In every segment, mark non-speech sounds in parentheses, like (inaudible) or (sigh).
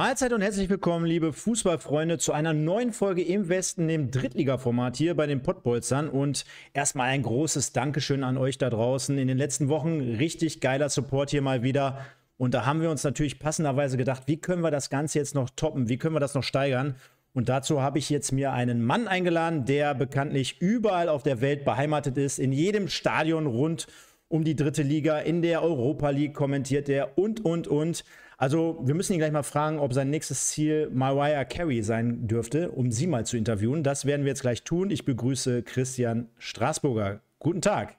Mahlzeit und herzlich willkommen, liebe Fußballfreunde, zu einer neuen Folge im Westen, dem Drittliga-Format hier bei den Pottbolzern. Und erstmal ein großes Dankeschön an euch da draußen. In den letzten Wochen richtig geiler Support hier mal wieder. Und da haben wir uns natürlich passenderweise gedacht, wie können wir das Ganze jetzt noch toppen? Wie können wir das noch steigern? Und dazu habe ich jetzt mir einen Mann eingeladen, der bekanntlich überall auf der Welt beheimatet ist, in jedem Stadion rund um die dritte Liga, in der Europa League kommentiert er und, und, und. Also, wir müssen ihn gleich mal fragen, ob sein nächstes Ziel Mariah Carey sein dürfte, um sie mal zu interviewen. Das werden wir jetzt gleich tun. Ich begrüße Christian Straßburger. Guten Tag.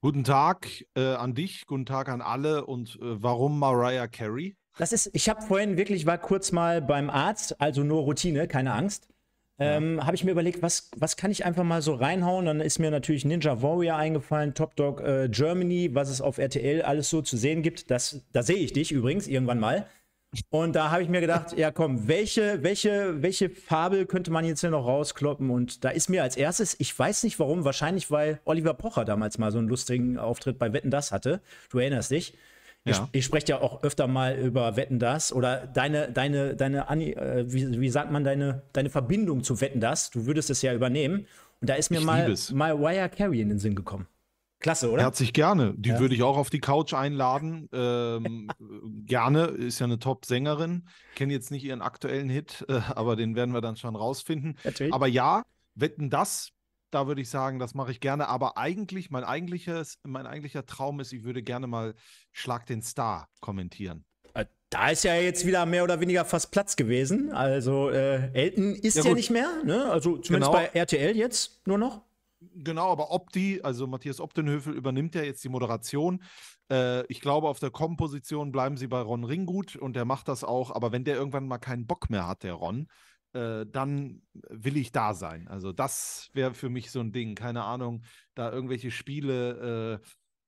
Guten Tag äh, an dich, guten Tag an alle. Und äh, warum Mariah Carey? Das ist, ich habe vorhin wirklich, war kurz mal beim Arzt, also nur Routine, keine Angst ähm, habe ich mir überlegt, was, was kann ich einfach mal so reinhauen? Dann ist mir natürlich Ninja Warrior eingefallen, Top Dog äh, Germany, was es auf RTL alles so zu sehen gibt. Das, da sehe ich dich übrigens irgendwann mal. Und da habe ich mir gedacht, ja komm, welche, welche, welche Fabel könnte man jetzt hier noch rauskloppen? Und da ist mir als erstes, ich weiß nicht warum, wahrscheinlich weil Oliver Pocher damals mal so einen lustigen Auftritt bei Wetten das hatte. Du erinnerst dich. Ihr, ja. ihr sprecht ja auch öfter mal über Wetten das oder deine, deine, deine, äh, wie, wie sagt man, deine, deine Verbindung zu Wetten das. Du würdest es ja übernehmen. Und da ist mir mal, mal Wire Carry in den Sinn gekommen. Klasse, oder? Herzlich gerne. Die ja. würde ich auch auf die Couch einladen. Ähm, (laughs) gerne, ist ja eine Top-Sängerin. Kenne jetzt nicht ihren aktuellen Hit, äh, aber den werden wir dann schon rausfinden. Natürlich. Aber ja, wetten das da würde ich sagen, das mache ich gerne. Aber eigentlich, mein, eigentliches, mein eigentlicher Traum ist, ich würde gerne mal Schlag den Star kommentieren. Äh, da ist ja jetzt wieder mehr oder weniger fast Platz gewesen. Also äh, Elton ist ja, ja nicht mehr, ne? Also zumindest genau. bei RTL jetzt nur noch. Genau, aber Opti, also Matthias Optenhöfel übernimmt ja jetzt die Moderation. Äh, ich glaube, auf der Komposition bleiben sie bei Ron Ringgut und der macht das auch. Aber wenn der irgendwann mal keinen Bock mehr hat, der Ron, äh, dann will ich da sein. Also das wäre für mich so ein Ding. Keine Ahnung, da irgendwelche Spiele,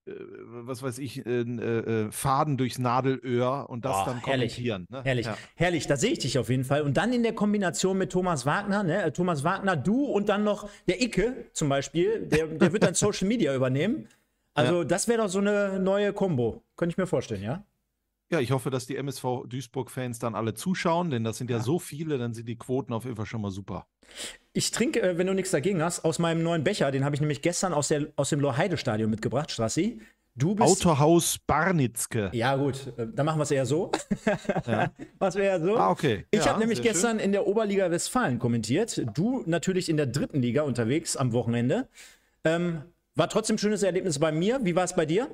äh, äh, was weiß ich, äh, äh, Faden durchs Nadelöhr und das oh, dann kommentieren. Herrlich, ne? herrlich. Ja. herrlich. da sehe ich dich auf jeden Fall. Und dann in der Kombination mit Thomas Wagner, ne? Thomas Wagner, du und dann noch der Icke zum Beispiel, der, der wird dann (laughs) Social Media übernehmen. Also ja. das wäre doch so eine neue Kombo, könnte ich mir vorstellen, ja? Ja, ich hoffe, dass die MSV Duisburg-Fans dann alle zuschauen, denn das sind ja, ja, so viele, dann sind die Quoten auf jeden Fall schon mal super. Ich trinke, äh, wenn du nichts dagegen hast, aus meinem neuen Becher, den habe ich nämlich gestern aus, der, aus dem Lorheide-Stadion mitgebracht, Strassi. Du bist. Autohaus Barnitzke. Ja, gut, äh, dann machen wir es eher so. Ja. Was (laughs) wäre so? Ah, okay. Ich ja, habe nämlich gestern schön. in der Oberliga Westfalen kommentiert. Du natürlich in der dritten Liga unterwegs am Wochenende. Ähm, war trotzdem ein schönes Erlebnis bei mir. Wie war es bei dir?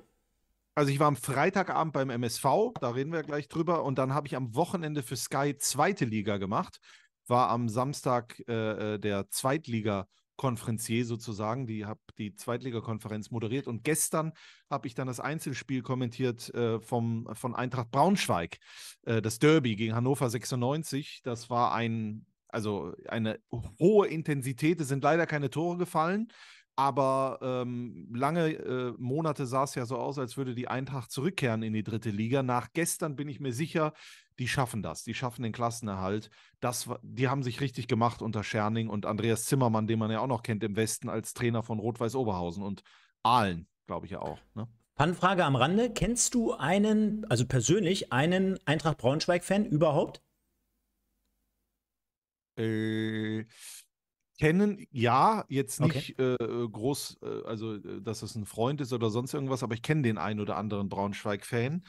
Also ich war am Freitagabend beim MSV, da reden wir gleich drüber. Und dann habe ich am Wochenende für Sky zweite Liga gemacht. War am Samstag äh, äh der Zweitliga. Konferencier sozusagen, die habe die Zweitligakonferenz moderiert und gestern habe ich dann das Einzelspiel kommentiert äh, vom, von Eintracht Braunschweig, äh, das Derby gegen Hannover 96. Das war ein, also eine hohe Intensität. Es sind leider keine Tore gefallen, aber ähm, lange äh, Monate sah es ja so aus, als würde die Eintracht zurückkehren in die dritte Liga. Nach gestern bin ich mir sicher, die schaffen das. Die schaffen den Klassenerhalt. Das, die haben sich richtig gemacht unter Scherning und Andreas Zimmermann, den man ja auch noch kennt im Westen als Trainer von Rot-Weiß Oberhausen und Aalen, glaube ich ja auch. Ne? Pannfrage am Rande. Kennst du einen, also persönlich, einen Eintracht Braunschweig-Fan überhaupt? Äh kennen, ja, jetzt nicht okay. äh, groß, äh, also äh, dass es ein Freund ist oder sonst irgendwas, aber ich kenne den einen oder anderen Braunschweig-Fan.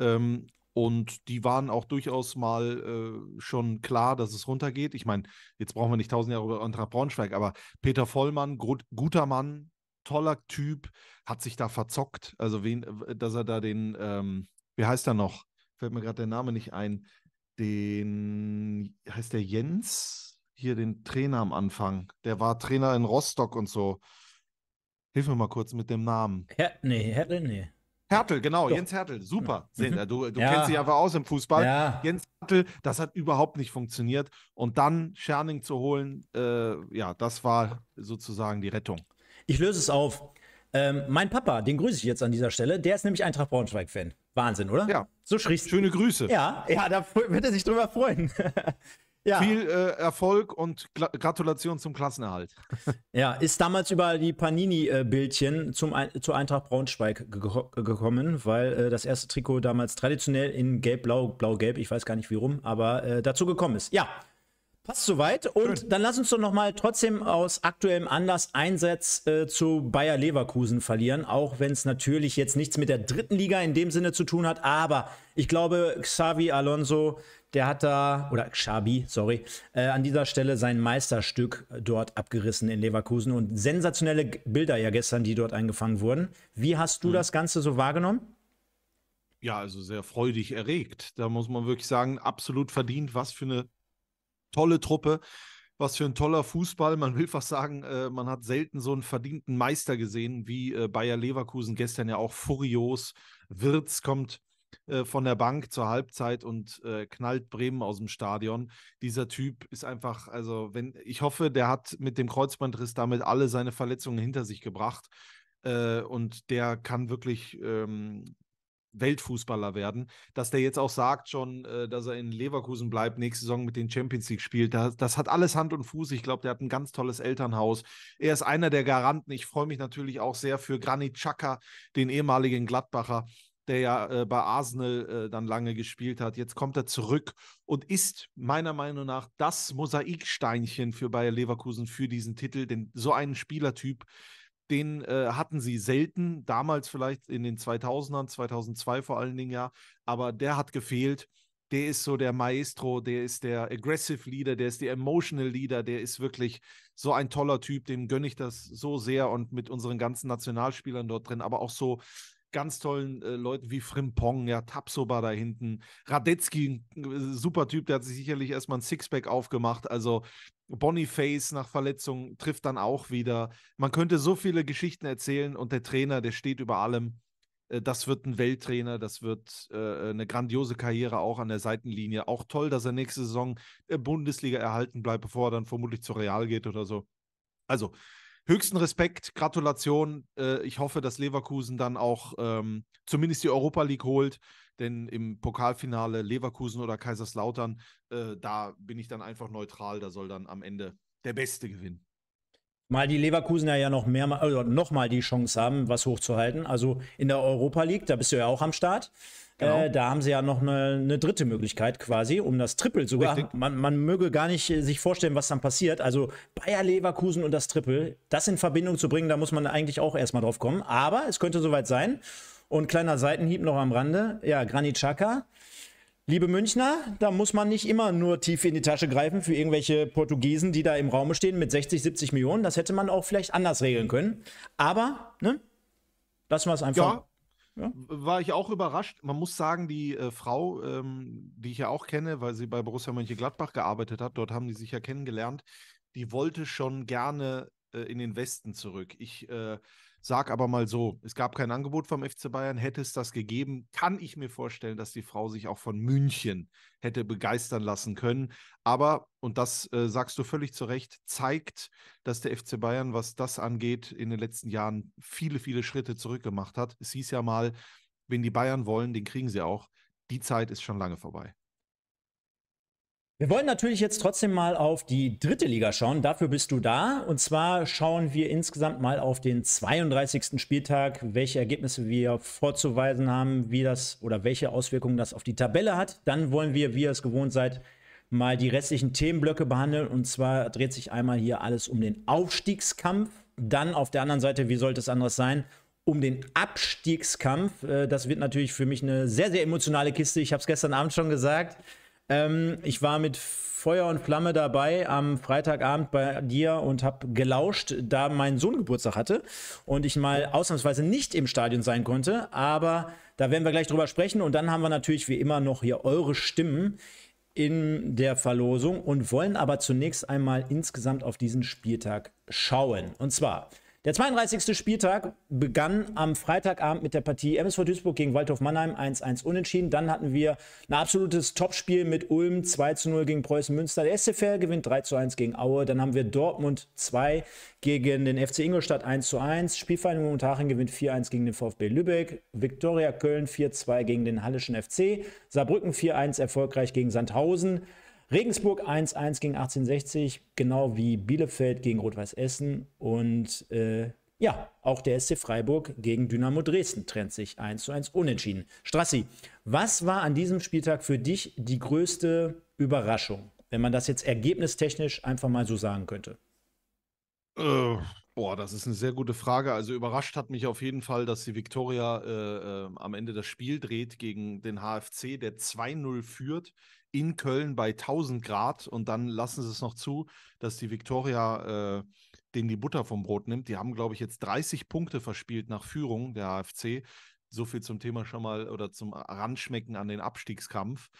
Ähm, und die waren auch durchaus mal äh, schon klar, dass es runtergeht. Ich meine, jetzt brauchen wir nicht tausend Jahre über Antrag Braunschweig, aber Peter Vollmann, guter Mann, toller Typ, hat sich da verzockt. Also, wen, dass er da den, ähm, wie heißt er noch? Fällt mir gerade der Name nicht ein. Den, heißt der Jens? hier den Trainer am Anfang. Der war Trainer in Rostock und so. Hilf mir mal kurz mit dem Namen. Her nee, Hertel, nee. Hertel, genau, Doch. Jens Hertel, super. Mhm. mhm. Du, du ja. kennst dich einfach aus im Fußball. Ja. Jens Hertel, das hat überhaupt nicht funktioniert. Und dann Scherning zu holen, äh, ja, das war sozusagen die Rettung. Ich löse es auf. Ähm, mein Papa, den grüße ich jetzt an dieser Stelle, der ist nämlich Eintracht Braunschweig-Fan. Wahnsinn, oder? Ja. So schriest Schöne Grüße. Ja, ja, da wird er sich drüber freuen. (laughs) Ja. Viel äh, Erfolg und Gla Gratulation zum Klassenerhalt. (laughs) Ja, ist damals über die Panini-Bildchen zum zur Eintracht Braunschweig ge gekommen, weil äh, das erste Trikot damals traditionell in Gelb-Blau, Blau-Gelb, ich weiß gar nicht wie rum, aber äh, dazu gekommen ist. Ja, passt soweit. Und Schön. dann lass uns doch nochmal trotzdem aus aktuellem Anlass Einsatz äh, zu Bayer Leverkusen verlieren, auch wenn es natürlich jetzt nichts mit der dritten Liga in dem Sinne zu tun hat, aber ich glaube, Xavi Alonso der hat da, oder Xabi, sorry, äh, an dieser Stelle sein Meisterstück äh, dort abgerissen in Leverkusen und sensationelle Bilder ja gestern, die dort eingefangen wurden. Wie hast du mhm. das Ganze so wahrgenommen? Ja, also sehr freudig erregt. Da muss man wirklich sagen, absolut verdient. Was für eine tolle Truppe, was für ein toller Fußball. Man will fast sagen, äh, man hat selten so einen verdienten Meister gesehen, wie äh, Bayer Leverkusen gestern ja auch furios. Wirtz kommt äh, von der Bank zur Halbzeit und äh, knallt Bremen aus dem Stadion. Dieser Typ ist einfach, also wenn, ich hoffe, der hat mit dem Kreuzbandriss damit alle seine Verletzungen hinter sich gebracht. Äh, und der kann wirklich ähm, Weltfußballer werden. Dass der jetzt auch sagt schon, äh, dass er in Leverkusen bleibt, nächste Saison mit den Champions League spielt, das, das hat alles Hand und Fuß. Ich glaube, der hat ein ganz tolles Elternhaus. Er ist einer der Garanten. Ich freue mich natürlich auch sehr für Granit Xhaka, den ehemaligen Gladbacher, der ja äh, bei Arsenal äh, dann lange gespielt hat. Jetzt kommt er zurück und ist meiner Meinung nach das Mosaiksteinchen für Bayer Leverkusen für diesen Titel, denn so einen Spielertyp, den äh, hatten sie selten, damals vielleicht in den 2000ern, 2002 vor allen Dingen ja, aber der hat gefehlt. Der ist so der Maestro, der ist der Aggressive Leader, der ist der Emotional Leader, der ist wirklich so ein toller Typ, dem gönne ich das so sehr und mit unseren ganzen Nationalspielern dort drin, aber auch so ganz tollen äh, Leuten wie Frimpong, ja, Tapsoba da hinten, Radetzky, äh, super Typ, der hat sich sicherlich erstmal ein Sixpack aufgemacht. Also Boniface nach Verletzung trifft dann auch wieder. Man könnte so viele Geschichten erzählen und der Trainer, der steht über allem. Äh, das wird ein Welttrainer, das wird äh, äh, eine grandiose Karriere auch an der Seitenlinie. Auch toll, dass er nächste Saison Bundesliga erhalten bleibt, bevor er dann vermutlich zu Real geht oder so. Also, höchsten Respekt, Gratulation. Äh, ich hoffe, dass Leverkusen dann auch ähm, zumindest die Europa League holt, denn im Pokalfinale Leverkusen oder Kaiserslautern, äh, da bin ich dann einfach neutral. Da soll dann am Ende der Beste gewinnen. Mal die Leverkusen ja noch mehr, also nochmal die Chance haben, was hochzuhalten. Also in der Europa League, da bist du ja auch am Start. Genau. Äh, da haben sie ja noch eine, eine, dritte Möglichkeit quasi, um das Triple sogar. Man, man, möge gar nicht äh, sich vorstellen, was dann passiert. Also Bayer Leverkusen und das Triple, das in Verbindung zu bringen, da muss man eigentlich auch erstmal drauf kommen. Aber es könnte soweit sein. Und kleiner Seitenhieb noch am Rande. Ja, Granit Chaka. Liebe Münchner, da muss man nicht immer nur tief in die Tasche greifen für irgendwelche Portugiesen, die da im Raum stehen mit 60, 70 Millionen. Das hätte man auch vielleicht anders regeln können. Aber, ne? Lassen wir es einfach. Ja ja. War ich auch überrascht. Man muss sagen, die äh, Frau, ähm, die ich ja auch kenne, weil sie bei Borussia Mönchengladbach gearbeitet hat, dort haben die sich ja kennengelernt, die wollte schon gerne äh, in den Westen zurück. Ich äh, Sag aber mal so, es gab kein Angebot vom FC Bayern. Hätte es das gegeben, kann ich mir vorstellen, dass die Frau sich auch von München hätte begeistern lassen können. Aber, und das äh, sagst du völlig zu Recht, zeigt, dass der FC Bayern, was das angeht, in den letzten Jahren viele, viele Schritte zurückgemacht hat. Es hieß ja mal, wenn die Bayern wollen, den kriegen sie auch. Die Zeit ist schon lange vorbei. Wir wollen natürlich jetzt trotzdem mal auf die dritte Liga schauen. Dafür bist du da. Und zwar schauen wir insgesamt mal auf den 32. Spieltag, welche Ergebnisse wir vorzuweisen haben, wie das oder welche Auswirkungen das auf die Tabelle hat. Dann wollen wir, wie ihr es gewohnt seid, mal die restlichen Themenblöcke behandeln. Und zwar dreht sich einmal hier alles um den Aufstiegskampf. Dann auf der anderen Seite, wie sollte es anders sein, um den Abstiegskampf. Äh, das wird natürlich für mich eine sehr, sehr emotionale Kiste. Ich habe es gestern Abend schon gesagt. Ähm, ich war mit Feuer und Flamme dabei am Freitagabend bei dir und habe gelauscht, da mein Sohn Geburtstag hatte und ich mal ausnahmsweise nicht im Stadion sein konnte. Aber da werden wir gleich drüber sprechen. Und dann haben wir natürlich wie immer noch hier eure Stimmen in der Verlosung und wollen aber zunächst einmal insgesamt auf diesen Spieltag schauen. Und zwar der 32. Spieltag begann am Freitagabend mit der Partie MSV Duisburg gegen Waldhof Mannheim 1-1 unentschieden. Dann hatten wir ein absolutes Topspiel mit Ulm 2-0 gegen Preußen Münster. Der SCFL gewinnt 3-1 gegen Aue. Dann haben wir Dortmund 2 gegen den FC Ingolstadt 1-1. Spielvereinigung und Hachen gewinnt 4-1 gegen den VfB Lübeck. Viktoria Köln 4-2 gegen den Hallischen FC. Saarbrücken 4-1 erfolgreich gegen Sandhausen. Regensburg 1-1 gegen 1860, genau wie Bielefeld gegen Rot-Weiß Essen und äh, ja, auch der SC Freiburg gegen Dynamo Dresden trennt sich 1-1 unentschieden. Strassi, was war an diesem Spieltag für dich die größte Überraschung, wenn man das jetzt ergebnistechnisch einfach mal so sagen könnte? Äh, Boah, das ist eine sehr gute Frage. Also überrascht hat mich auf jeden Fall, dass die Viktoria äh, äh, am Ende das Spiel dreht gegen den HFC, der 2-0 führt in Köln bei 1000 Grad und dann lassen sie es noch zu, dass die Viktoria äh, den die Butter vom Brot nimmt. Die haben, glaube ich, jetzt 30 Punkte verspielt nach Führung der HFC. So viel zum Thema schon mal oder zum Ranschmecken an den Abstiegskampf.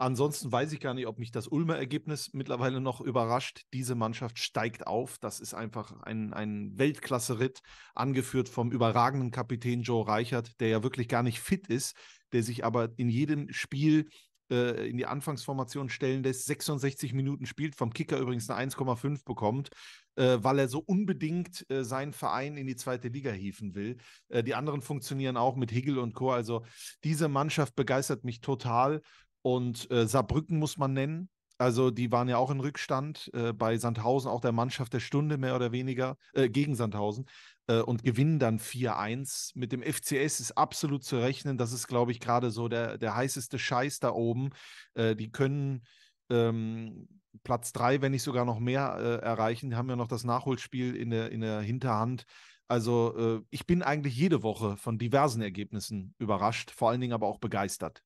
Ansonsten weiß ich gar nicht, ob mich das Ulmer Ergebnis mittlerweile noch überrascht. Diese Mannschaft steigt auf. Das ist einfach ein, ein Weltklasse-Ritt, angeführt vom überragenden Kapitän Joe Reichert, der ja wirklich gar nicht fit ist, der sich aber in jedem Spiel äh, in die Anfangsformation stellen lässt, 66 Minuten spielt, vom Kicker übrigens eine 1,5 bekommt, äh, weil er so unbedingt äh, seinen Verein in die zweite Liga hieven will. Äh, die anderen funktionieren auch mit Higgel und Co. Also diese Mannschaft begeistert mich total und äh, Saarbrücken muss man nennen. Also die waren ja auch in Rückstand äh, bei Sandhausen, auch der Mannschaft der Stunde mehr oder weniger äh, gegen Sandhausen äh, und gewinnen dann 4-1. Mit dem FCS ist absolut zu rechnen. Das ist, glaube ich, gerade so der, der heißeste Scheiß da oben. Äh, die können ähm, Platz 3, wenn nicht sogar noch mehr, äh, erreichen. Die haben ja noch das Nachholspiel in der, in der Hinterhand. Also ich bin eigentlich jede Woche von diversen Ergebnissen überrascht, vor allen Dingen aber auch begeistert.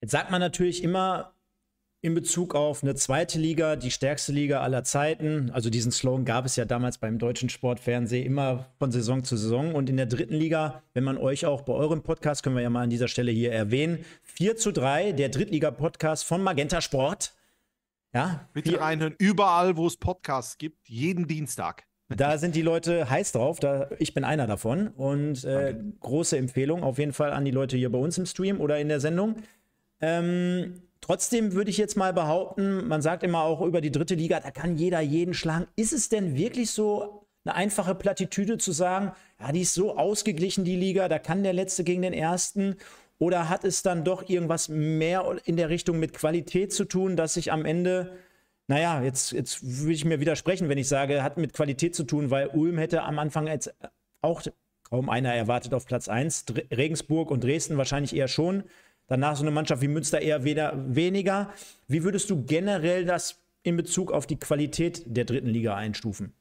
Jetzt sagt man natürlich immer in Bezug auf eine zweite Liga, die stärkste Liga aller Zeiten. Also diesen Slogan gab es ja damals beim deutschen Sportfernsehen immer von Saison zu Saison. Und in der dritten Liga, wenn man euch auch bei eurem Podcast, können wir ja mal an dieser Stelle hier erwähnen, 4 zu 3, der Drittliga-Podcast von Magenta Sport. Ja, Bitte reinhören, überall, wo es Podcasts gibt, jeden Dienstag. Da sind die Leute heiß drauf. Da, ich bin einer davon. Und äh, große Empfehlung auf jeden Fall an die Leute hier bei uns im Stream oder in der Sendung. Ähm, trotzdem würde ich jetzt mal behaupten, man sagt immer auch über die dritte Liga, da kann jeder jeden schlagen. Ist es denn wirklich so eine einfache Plattitüde zu sagen, ja, die ist so ausgeglichen, die Liga, da kann der Letzte gegen den Ersten? Oder hat es dann doch irgendwas mehr in der Richtung mit Qualität zu tun, dass ich am Ende naja, jetzt, jetzt will ich mir widersprechen, wenn ich sage, hat mit Qualität zu tun, weil Ulm hätte am Anfang jetzt auch kaum einer erwartet auf Platz 1. Regensburg und Dresden wahrscheinlich eher schon. Danach so eine Mannschaft wie Münster eher weder, weniger. Wie würdest du generell das in Bezug auf die Qualität der dritten Liga einstufen?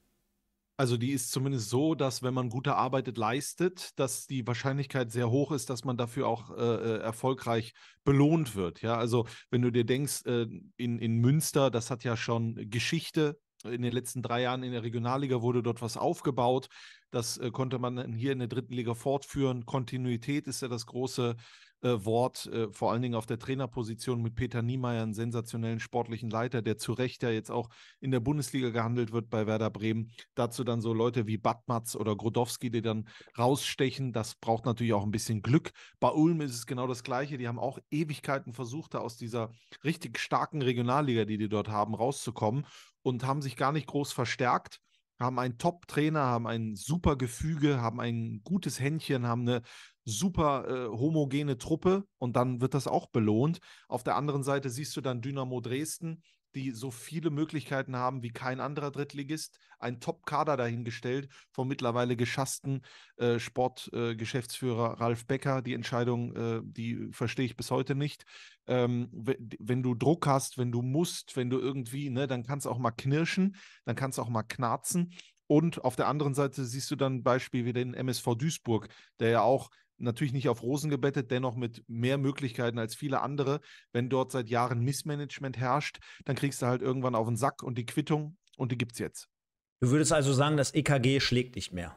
Also die ist zumindest so, dass wenn man gute Arbeit leistet, dass die Wahrscheinlichkeit sehr hoch ist, dass man dafür auch äh, äh erfolgreich belohnt wird. Ja, also wenn du dir denkst, äh, in, in Münster, das hat ja schon Geschichte. In den letzten drei Jahren in der Regionalliga wurde dort was aufgebaut. Das äh, konnte man hier in der dritten Liga fortführen. Kontinuität ist ja das große äh, Wort, äh, vor allen Dingen auf der Trainerposition mit Peter Niemeyer, einen sensationellen sportlichen Leiter, der zu Recht ja jetzt auch in der Bundesliga gehandelt wird bei Werder Bremen. Dazu dann so Leute wie Badmatz oder Grodowski, die dann rausstechen. Das braucht natürlich auch ein bisschen Glück. Bei Ulm ist es genau das Gleiche. Die haben auch Ewigkeiten versucht, da aus dieser richtig starken Regionalliga, die die dort haben, rauszukommen und haben sich gar nicht groß verstärkt haben einen Top-Trainer, haben ein super Gefüge, haben ein gutes Händchen, haben eine super äh, homogene Truppe und dann wird das auch belohnt. Auf der anderen Seite siehst du dann Dynamo Dresden, die so viele Möglichkeiten haben wie kein anderer Drittligist, ein Top-Kader dahingestellt vom mittlerweile geschassten äh, Sportgeschäftsführer äh, Ralf Becker. Die Entscheidung, äh, die verstehe ich bis heute nicht. Ähm, wenn du Druck hast, wenn du musst, wenn du irgendwie, ne, dann kannst es auch mal knirschen, dann kannst es auch mal knarzen. Und auf der anderen Seite siehst du dann ein Beispiel wie den MSV Duisburg, der ja auch natürlich nicht auf Rosen gebettet, dennoch mit mehr Möglichkeiten als viele andere. Wenn dort seit Jahren Missmanagement herrscht, dann kriegst du halt irgendwann auf den Sack und die Quittung und die gibt's jetzt. Du würdest also sagen, das EKG schlägt nicht mehr.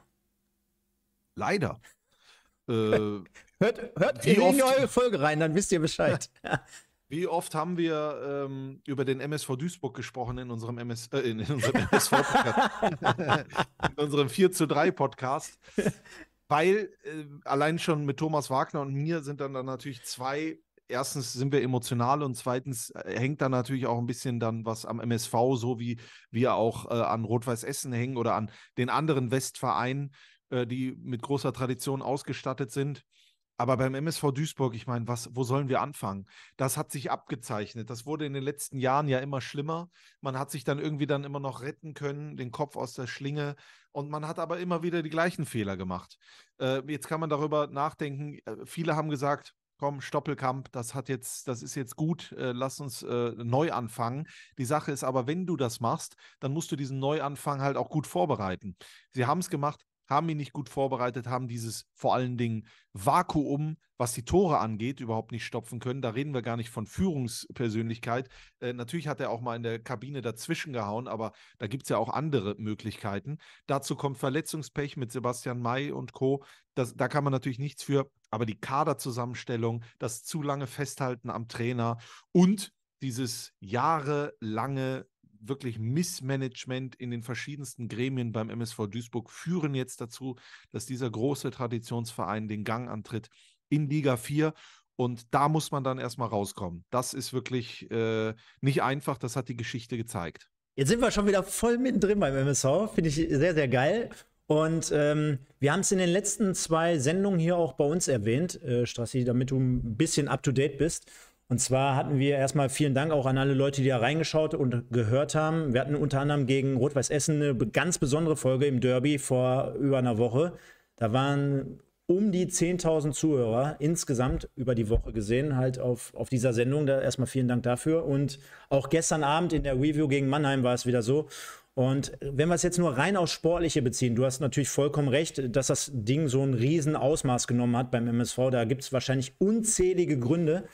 Leider. (laughs) äh, hört hört in eure Folge rein, dann wisst ihr Bescheid. (laughs) (laughs) Wie oft haben wir ähm, über den MSV Duisburg gesprochen in unserem MS äh, in, in unserem MSV Podcast. in unserem 4 zu 3 Podcast. Weil äh, allein schon mit Thomas Wagner und mir sind dann, dann natürlich zwei erstens sind wir emotional und zweitens äh, hängt da natürlich auch ein bisschen dann was am MSV, so wie wir auch äh, an Rot-Weiß Essen hängen oder an den anderen Westvereinen, äh, die mit großer Tradition ausgestattet sind. Aber beim MSV Duisburg, ich meine, was, wo sollen wir anfangen? Das hat sich abgezeichnet. Das wurde in den letzten Jahren ja immer schlimmer. Man hat sich dann irgendwie dann immer noch retten können, den Kopf aus der Schlinge. Und man hat aber immer wieder die gleichen Fehler gemacht. Äh, jetzt kann man darüber nachdenken. Äh, viele haben gesagt, komm, Stoppelkamp, das hat jetzt, das ist jetzt gut, äh, lass uns äh, neu anfangen. Die Sache ist aber, wenn du das machst, dann musst du diesen Neuanfang halt auch gut vorbereiten. Sie haben es gemacht, haben ihn nicht gut vorbereitet, haben dieses vor allen Dingen Vakuum, was die Tore angeht, überhaupt nicht stopfen können. Da reden wir gar nicht von Führungspersönlichkeit. Äh, natürlich hat er auch mal in der Kabine dazwischen gehauen, aber da gibt es ja auch andere Möglichkeiten. Dazu kommt Verletzungspech mit Sebastian May und Co. Das, da kann man natürlich nichts für, aber die Kaderzusammenstellung, das zu lange Festhalten am Trainer und dieses jahrelange wirklich Missmanagement in den verschiedensten Gremien beim MSV Duisburg führen jetzt dazu, dass dieser große Traditionsverein den Gang antritt in Liga 4. Und da muss man dann erstmal rauskommen. Das ist wirklich äh, nicht einfach, das hat die Geschichte gezeigt. Jetzt sind wir schon wieder voll mittendrin beim MSV, finde ich sehr, sehr geil. Und ähm, wir haben es in den letzten zwei Sendungen hier auch bei uns erwähnt, äh, Strassi, damit du ein bisschen up-to-date bist. Und zwar hatten wir erstmal vielen Dank auch an alle Leute, die da reingeschaut und gehört haben. Wir hatten unter anderem gegen Rot-Weiß Essen eine ganz besondere Folge im Derby vor über einer Woche. Da waren um die 10.000 Zuhörer insgesamt über die Woche gesehen, halt auf, auf dieser Sendung. Da erstmal vielen Dank dafür. Und auch gestern Abend in der Review gegen Mannheim war es wieder so. Und wenn wir es jetzt nur rein aufs Sportliche beziehen, du hast natürlich vollkommen recht, dass das Ding so ein Riesenausmaß genommen hat beim MSV. Da gibt es wahrscheinlich unzählige Gründe.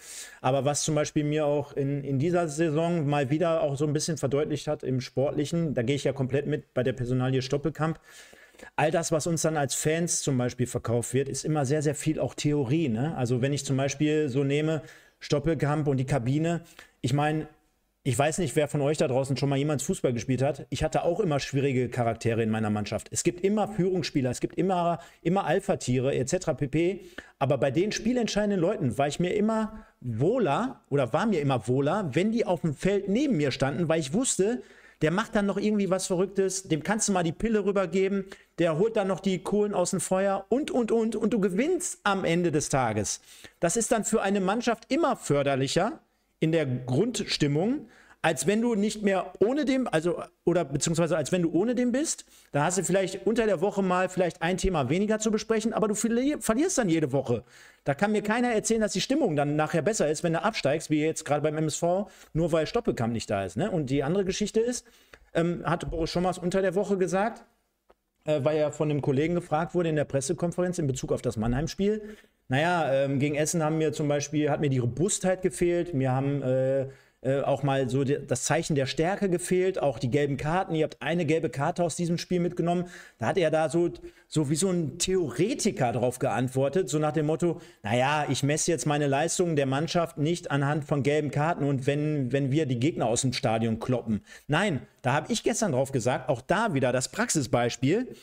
Aber was zum Beispiel mir auch in, in dieser Saison mal wieder auch so ein bisschen verdeutlicht hat im Sportlichen, da gehe ich ja komplett mit bei der Personalie Stoppelkamp, all das, was uns dann als Fans zum Beispiel verkauft wird, ist immer sehr, sehr viel auch Theorie. Ne? Also wenn ich zum Beispiel so nehme, Stoppelkamp und die Kabine, ich meine, ich weiß nicht, wer von euch da draußen schon mal jemals Fußball gespielt hat. Ich hatte auch immer schwierige Charaktere in meiner Mannschaft. Es gibt immer Führungsspieler, es gibt immer, immer Alpha-Tiere etc. pp. Aber bei den spielentscheidenden Leuten war ich mir immer wohler oder war mir immer wohler, wenn die auf dem Feld neben mir standen, weil ich wusste, der macht dann noch irgendwie was Verrücktes, dem kannst du mal die Pille rübergeben, der holt dann noch die Kohlen aus dem Feuer und, und, und, und du gewinnst am Ende des Tages. Das ist dann für eine Mannschaft immer förderlicher, in der Grundstimmung, als wenn du nicht mehr ohne dem, also oder beziehungsweise als wenn du ohne dem bist. Da hast du vielleicht unter der Woche mal vielleicht ein Thema weniger zu besprechen, aber du verlierst dann jede Woche. Da kann mir keiner erzählen, dass die Stimmung dann nachher besser ist, wenn du absteigst, wie jetzt gerade beim MSV, nur weil Stoppelkamp nicht da ist. Ne? Und die andere Geschichte ist, ähm, hat Boris Schommers unter der Woche gesagt, äh, weil er von einem Kollegen gefragt wurde in der Pressekonferenz in Bezug auf das Mannheim-Spiel. Naja, ähm, gegen Essen haben mir zum Beispiel, hat mir die Robustheit gefehlt, mir haben äh, äh, auch mal so die, das Zeichen der Stärke gefehlt, auch die gelben Karten. Ihr habt eine gelbe Karte aus diesem Spiel mitgenommen. Da hat er da so, so wie so ein Theoretiker drauf geantwortet, so nach dem Motto, naja, ich messe jetzt meine Leistungen der Mannschaft nicht anhand von gelben Karten und wenn, wenn wir die Gegner aus dem Stadion kloppen. Nein, da habe ich gestern drauf gesagt, auch da wieder das Praxisbeispiel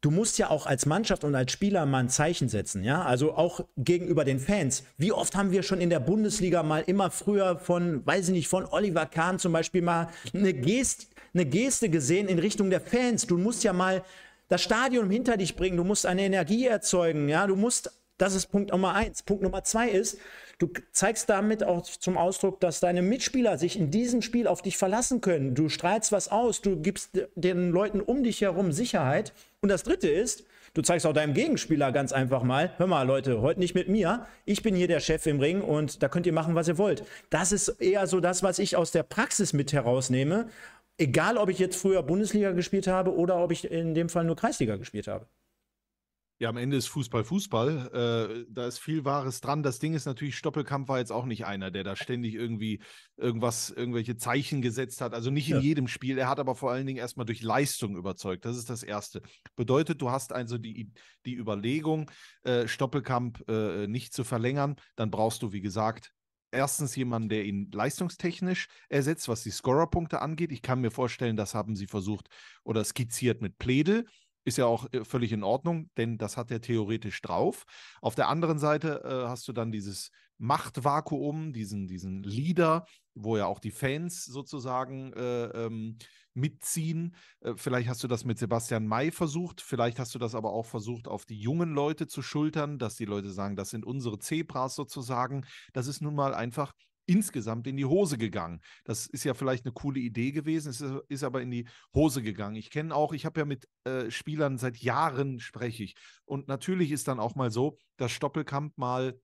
du musst ja auch als Mannschaft und als Spieler mal ein Zeichen setzen, ja? Also auch gegenüber den Fans. Wie oft haben wir schon in der Bundesliga mal immer früher von, weiß ich nicht, von Oliver Kahn zum Beispiel mal eine, Gest, eine Geste gesehen in Richtung der Fans. Du musst ja mal das Stadion hinter dich bringen, du musst eine Energie erzeugen, ja? Du musst, das ist Punkt Nummer eins. Punkt Nummer zwei ist, Du zeigst damit auch zum Ausdruck, dass deine Mitspieler sich in diesem Spiel auf dich verlassen können. Du strahlst was aus, du gibst den Leuten um dich herum Sicherheit. Und das dritte ist, du zeigst auch deinem Gegenspieler ganz einfach mal, hör mal Leute, heute nicht mit mir, ich bin hier der Chef im Ring und da könnt ihr machen, was ihr wollt. Das ist eher so das, was ich aus der Praxis mit herausnehme, egal ob ich jetzt früher Bundesliga gespielt habe oder ob ich in dem Fall nur Kreisliga gespielt habe. Ja, am Ende ist Fußball Fußball. Äh, da ist viel Wahres dran. Das Ding ist natürlich, Stoppelkamp war jetzt auch nicht einer, der da ständig irgendwie irgendwas, irgendwelche Zeichen gesetzt hat. Also nicht in ja. jedem Spiel. Er hat aber vor allen Dingen erstmal durch Leistung überzeugt. Das ist das Erste. Bedeutet, du hast also die, die Überlegung, äh, Stoppelkamp äh, nicht zu verlängern. Dann brauchst du, wie gesagt, erstens jemanden, der ihn leistungstechnisch ersetzt, was die Scorerpunkte angeht. Ich kann mir vorstellen, das haben sie versucht oder skizziert mit Pledel. Ist ja auch äh, völlig in Ordnung, denn das hat er theoretisch drauf. Auf der anderen Seite äh, hast du dann dieses Machtvakuum, diesen, diesen Leader, wo ja auch die Fans sozusagen äh, ähm, mitziehen. Äh, vielleicht hast du das mit Sebastian May versucht, vielleicht hast du das aber auch versucht, auf die jungen Leute zu schultern, dass die Leute sagen, das sind unsere Zebras sozusagen. Das ist nun mal einfach insgesamt in die Hose gegangen. Das ist ja vielleicht eine coole Idee gewesen, es ist, aber in die Hose gegangen. Ich kenne auch, ich habe ja mit äh, Spielern seit Jahren spreche ich. Und natürlich ist dann auch mal so, dass Stoppelkamp mal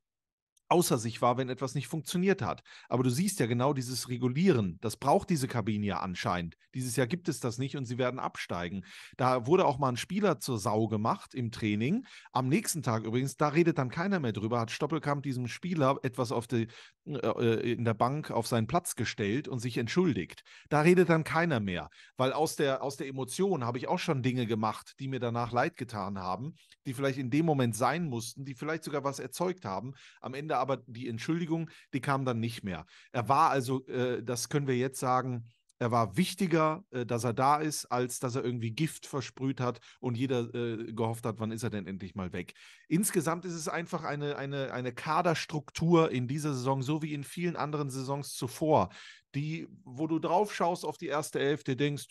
außer sich war, wenn etwas nicht funktioniert hat. Aber du siehst ja genau dieses Regulieren. Das braucht diese Kabine ja anscheinend. Dieses Jahr gibt es das nicht und sie werden absteigen. Da wurde auch mal ein Spieler zur Sau gemacht im Training. Am nächsten Tag übrigens, da redet dann keiner mehr drüber, hat Stoppelkamp diesem Spieler etwas auf die, äh, äh in der Bank auf seinen Platz gestellt und sich entschuldigt. Da redet dann keiner mehr, weil aus der, aus der Emotion habe ich auch schon Dinge gemacht, die mir danach leid getan haben, die vielleicht in dem Moment sein mussten, die vielleicht sogar was erzeugt haben. Am Ende aber aber die Entschuldigung, die kam dann nicht mehr. Er war also, äh, das können wir jetzt sagen, er war wichtiger, äh, dass er da ist, als dass er irgendwie Gift versprüht hat und jeder äh, gehofft hat, wann ist er denn endlich mal weg. Insgesamt ist es einfach eine, eine, eine Kaderstruktur in dieser Saison, so wie in vielen anderen Saisons zuvor, die, wo du drauf schaust auf die erste Elf, denkst,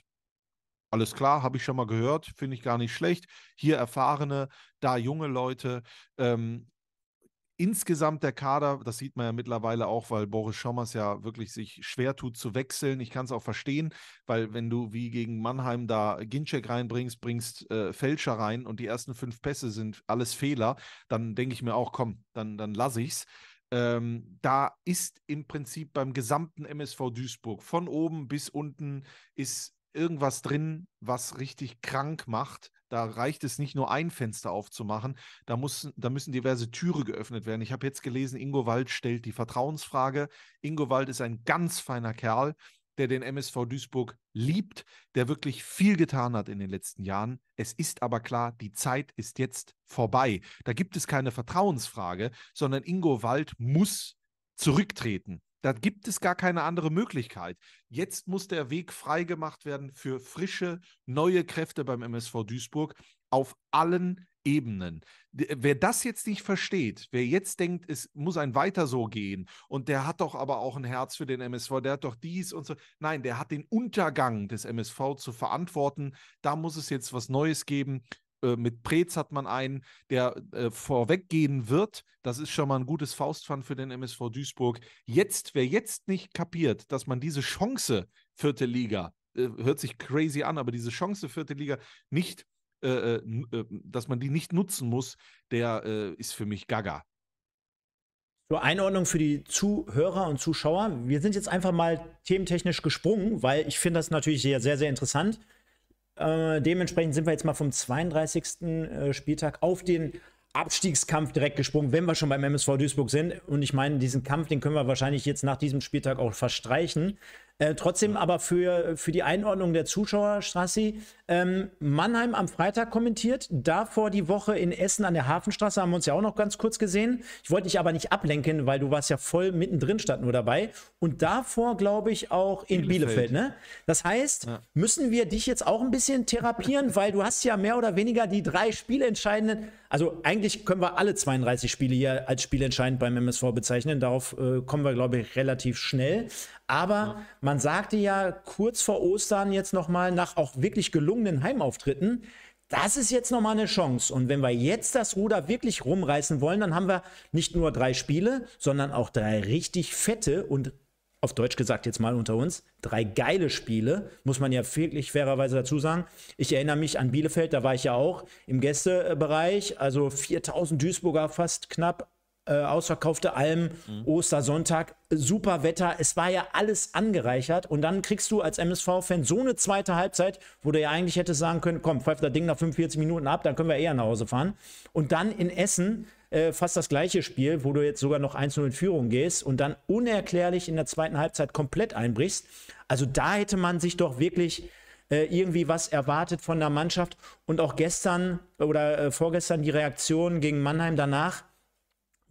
alles klar, habe ich schon mal gehört, finde ich gar nicht schlecht. Hier erfahrene, da junge Leute. Ähm, Insgesamt der Kader, das sieht man ja mittlerweile auch, weil Boris Schommers ja wirklich sich schwer tut zu wechseln. Ich kann es auch verstehen, weil wenn du wie gegen Mannheim da Ginczek reinbringst, bringst äh, Fälscher rein und die ersten fünf Pässe sind alles Fehler, dann denke ich mir auch, komm, dann, dann lasse ich's. Ähm, da ist im Prinzip beim gesamten MSV Duisburg von oben bis unten ist irgendwas drin, was richtig krank macht, da reicht es nicht nur ein Fenster aufzumachen, da, muss, da müssen diverse Türen geöffnet werden. Ich habe jetzt gelesen, Ingo Wald stellt die Vertrauensfrage. Ingo Wald ist ein ganz feiner Kerl, der den MSV Duisburg liebt, der wirklich viel getan hat in den letzten Jahren. Es ist aber klar, die Zeit ist jetzt vorbei. Da gibt es keine Vertrauensfrage, sondern Ingo Wald muss zurücktreten. Da gibt es gar keine andere Möglichkeit. Jetzt muss der Weg freigemacht werden für frische, neue Kräfte beim MSV Duisburg auf allen Ebenen. Wer das jetzt nicht versteht, wer jetzt denkt, es muss ein weiter so gehen und der hat doch aber auch ein Herz für den MSV, der hat doch dies und so. Nein, der hat den Untergang des MSV zu verantworten. Da muss es jetzt was Neues geben. Äh, mit Preetz hat man einen, der äh, vorweggehen wird. Das ist schon mal ein gutes Faustpfand für den MSV Duisburg. Jetzt, wer jetzt nicht kapiert, dass man diese Chance, vierte Liga, äh, hört sich crazy an, aber diese Chance, vierte Liga, nicht, äh, äh, dass man die nicht nutzen muss, der ist für mich gaga. Zur Einordnung für die Zuhörer und Zuschauer. Wir sind jetzt einfach mal thementechnisch gesprungen, weil ich finde das natürlich sehr, sehr, sehr interessant. Äh, dementsprechend sind wir jetzt mal vom 32. Äh, Spieltag auf den Abstiegskampf direkt gesprungen, wenn wir schon beim MSV Duisburg sind. Und ich meine, diesen Kampf, den können wir wahrscheinlich jetzt nach diesem Spieltag auch verstreichen. Äh, trotzdem aber für, für die Einordnung der Zuschauer, Strassi, ähm, Mannheim am Freitag kommentiert, davor die Woche in Essen an der Hafenstraße haben wir uns ja auch noch ganz kurz gesehen. Ich wollte dich aber nicht ablenken, weil du warst ja voll mittendrin, statt nur dabei. Und davor, glaube ich, auch in Bielefeld. Bielefeld ne? Das heißt, ja. müssen wir dich jetzt auch ein bisschen therapieren, weil du hast ja mehr oder weniger die drei spielentscheidenden, also eigentlich können wir alle 32 Spiele hier als spielentscheidend beim MSV bezeichnen. Darauf äh, kommen wir, glaube ich, relativ schnell. Aber ja. man sagte ja kurz vor Ostern jetzt nochmal nach auch wirklich gelungenen Heimauftritten, das ist jetzt nochmal eine Chance. Und wenn wir jetzt das Ruder wirklich rumreißen wollen, dann haben wir nicht nur drei Spiele, sondern auch drei richtig fette und auf Deutsch gesagt jetzt mal unter uns, drei geile Spiele, muss man ja wirklich fairerweise dazu sagen. Ich erinnere mich an Bielefeld, da war ich ja auch im Gästebereich, also 4000 Duisburger fast knapp, äh, ausverkaufte Alm, mhm. Ostersonntag, super Wetter. Es war ja alles angereichert. Und dann kriegst du als MSV-Fan so eine zweite Halbzeit, wo du ja eigentlich hättest sagen können: komm, pfeift das Ding nach 45 Minuten ab, dann können wir eher nach Hause fahren. Und dann in Essen äh, fast das gleiche Spiel, wo du jetzt sogar noch 1-0 in Führung gehst und dann unerklärlich in der zweiten Halbzeit komplett einbrichst. Also da hätte man sich doch wirklich äh, irgendwie was erwartet von der Mannschaft. Und auch gestern oder äh, vorgestern die Reaktion gegen Mannheim danach